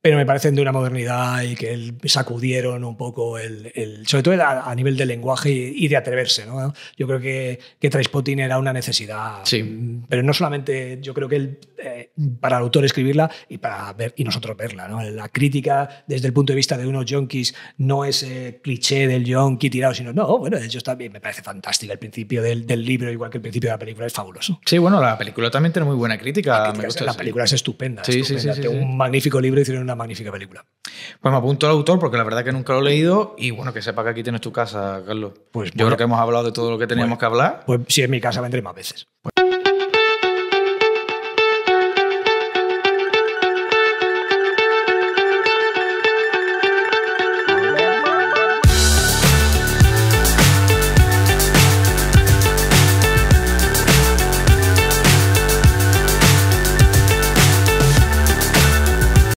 pero me parecen de una modernidad y que sacudieron un poco, el, el sobre todo a, nivel de lenguaje y, de atreverse. ¿no? Yo creo que, que Trainspotting era una necesidad,
sí. Mm,
pero no solamente, yo creo que el, eh, para el autor escribirla y para ver, y nosotros verla. ¿no? La crítica desde el punto de vista de unos junkies no es eh, cliché del junkie tirado, sino, no, bueno, de también me parece fantástica el principio del, del, libro, igual que el principio de la película, es fabuloso. Sí, bueno,
la película también tiene muy buena crítica. La, me la película es estupenda. Sí, sí, sí. un
magnífico libro, hicieron una magnífica
película. Pues me apunto al autor porque la verdad que nunca lo he leído y bueno, que sepa que aquí tienes tu casa, Carlos. Pues Yo creo que hemos hablado de todo lo que teníamos pues, que hablar. Pues si es mi casa, vendré más veces.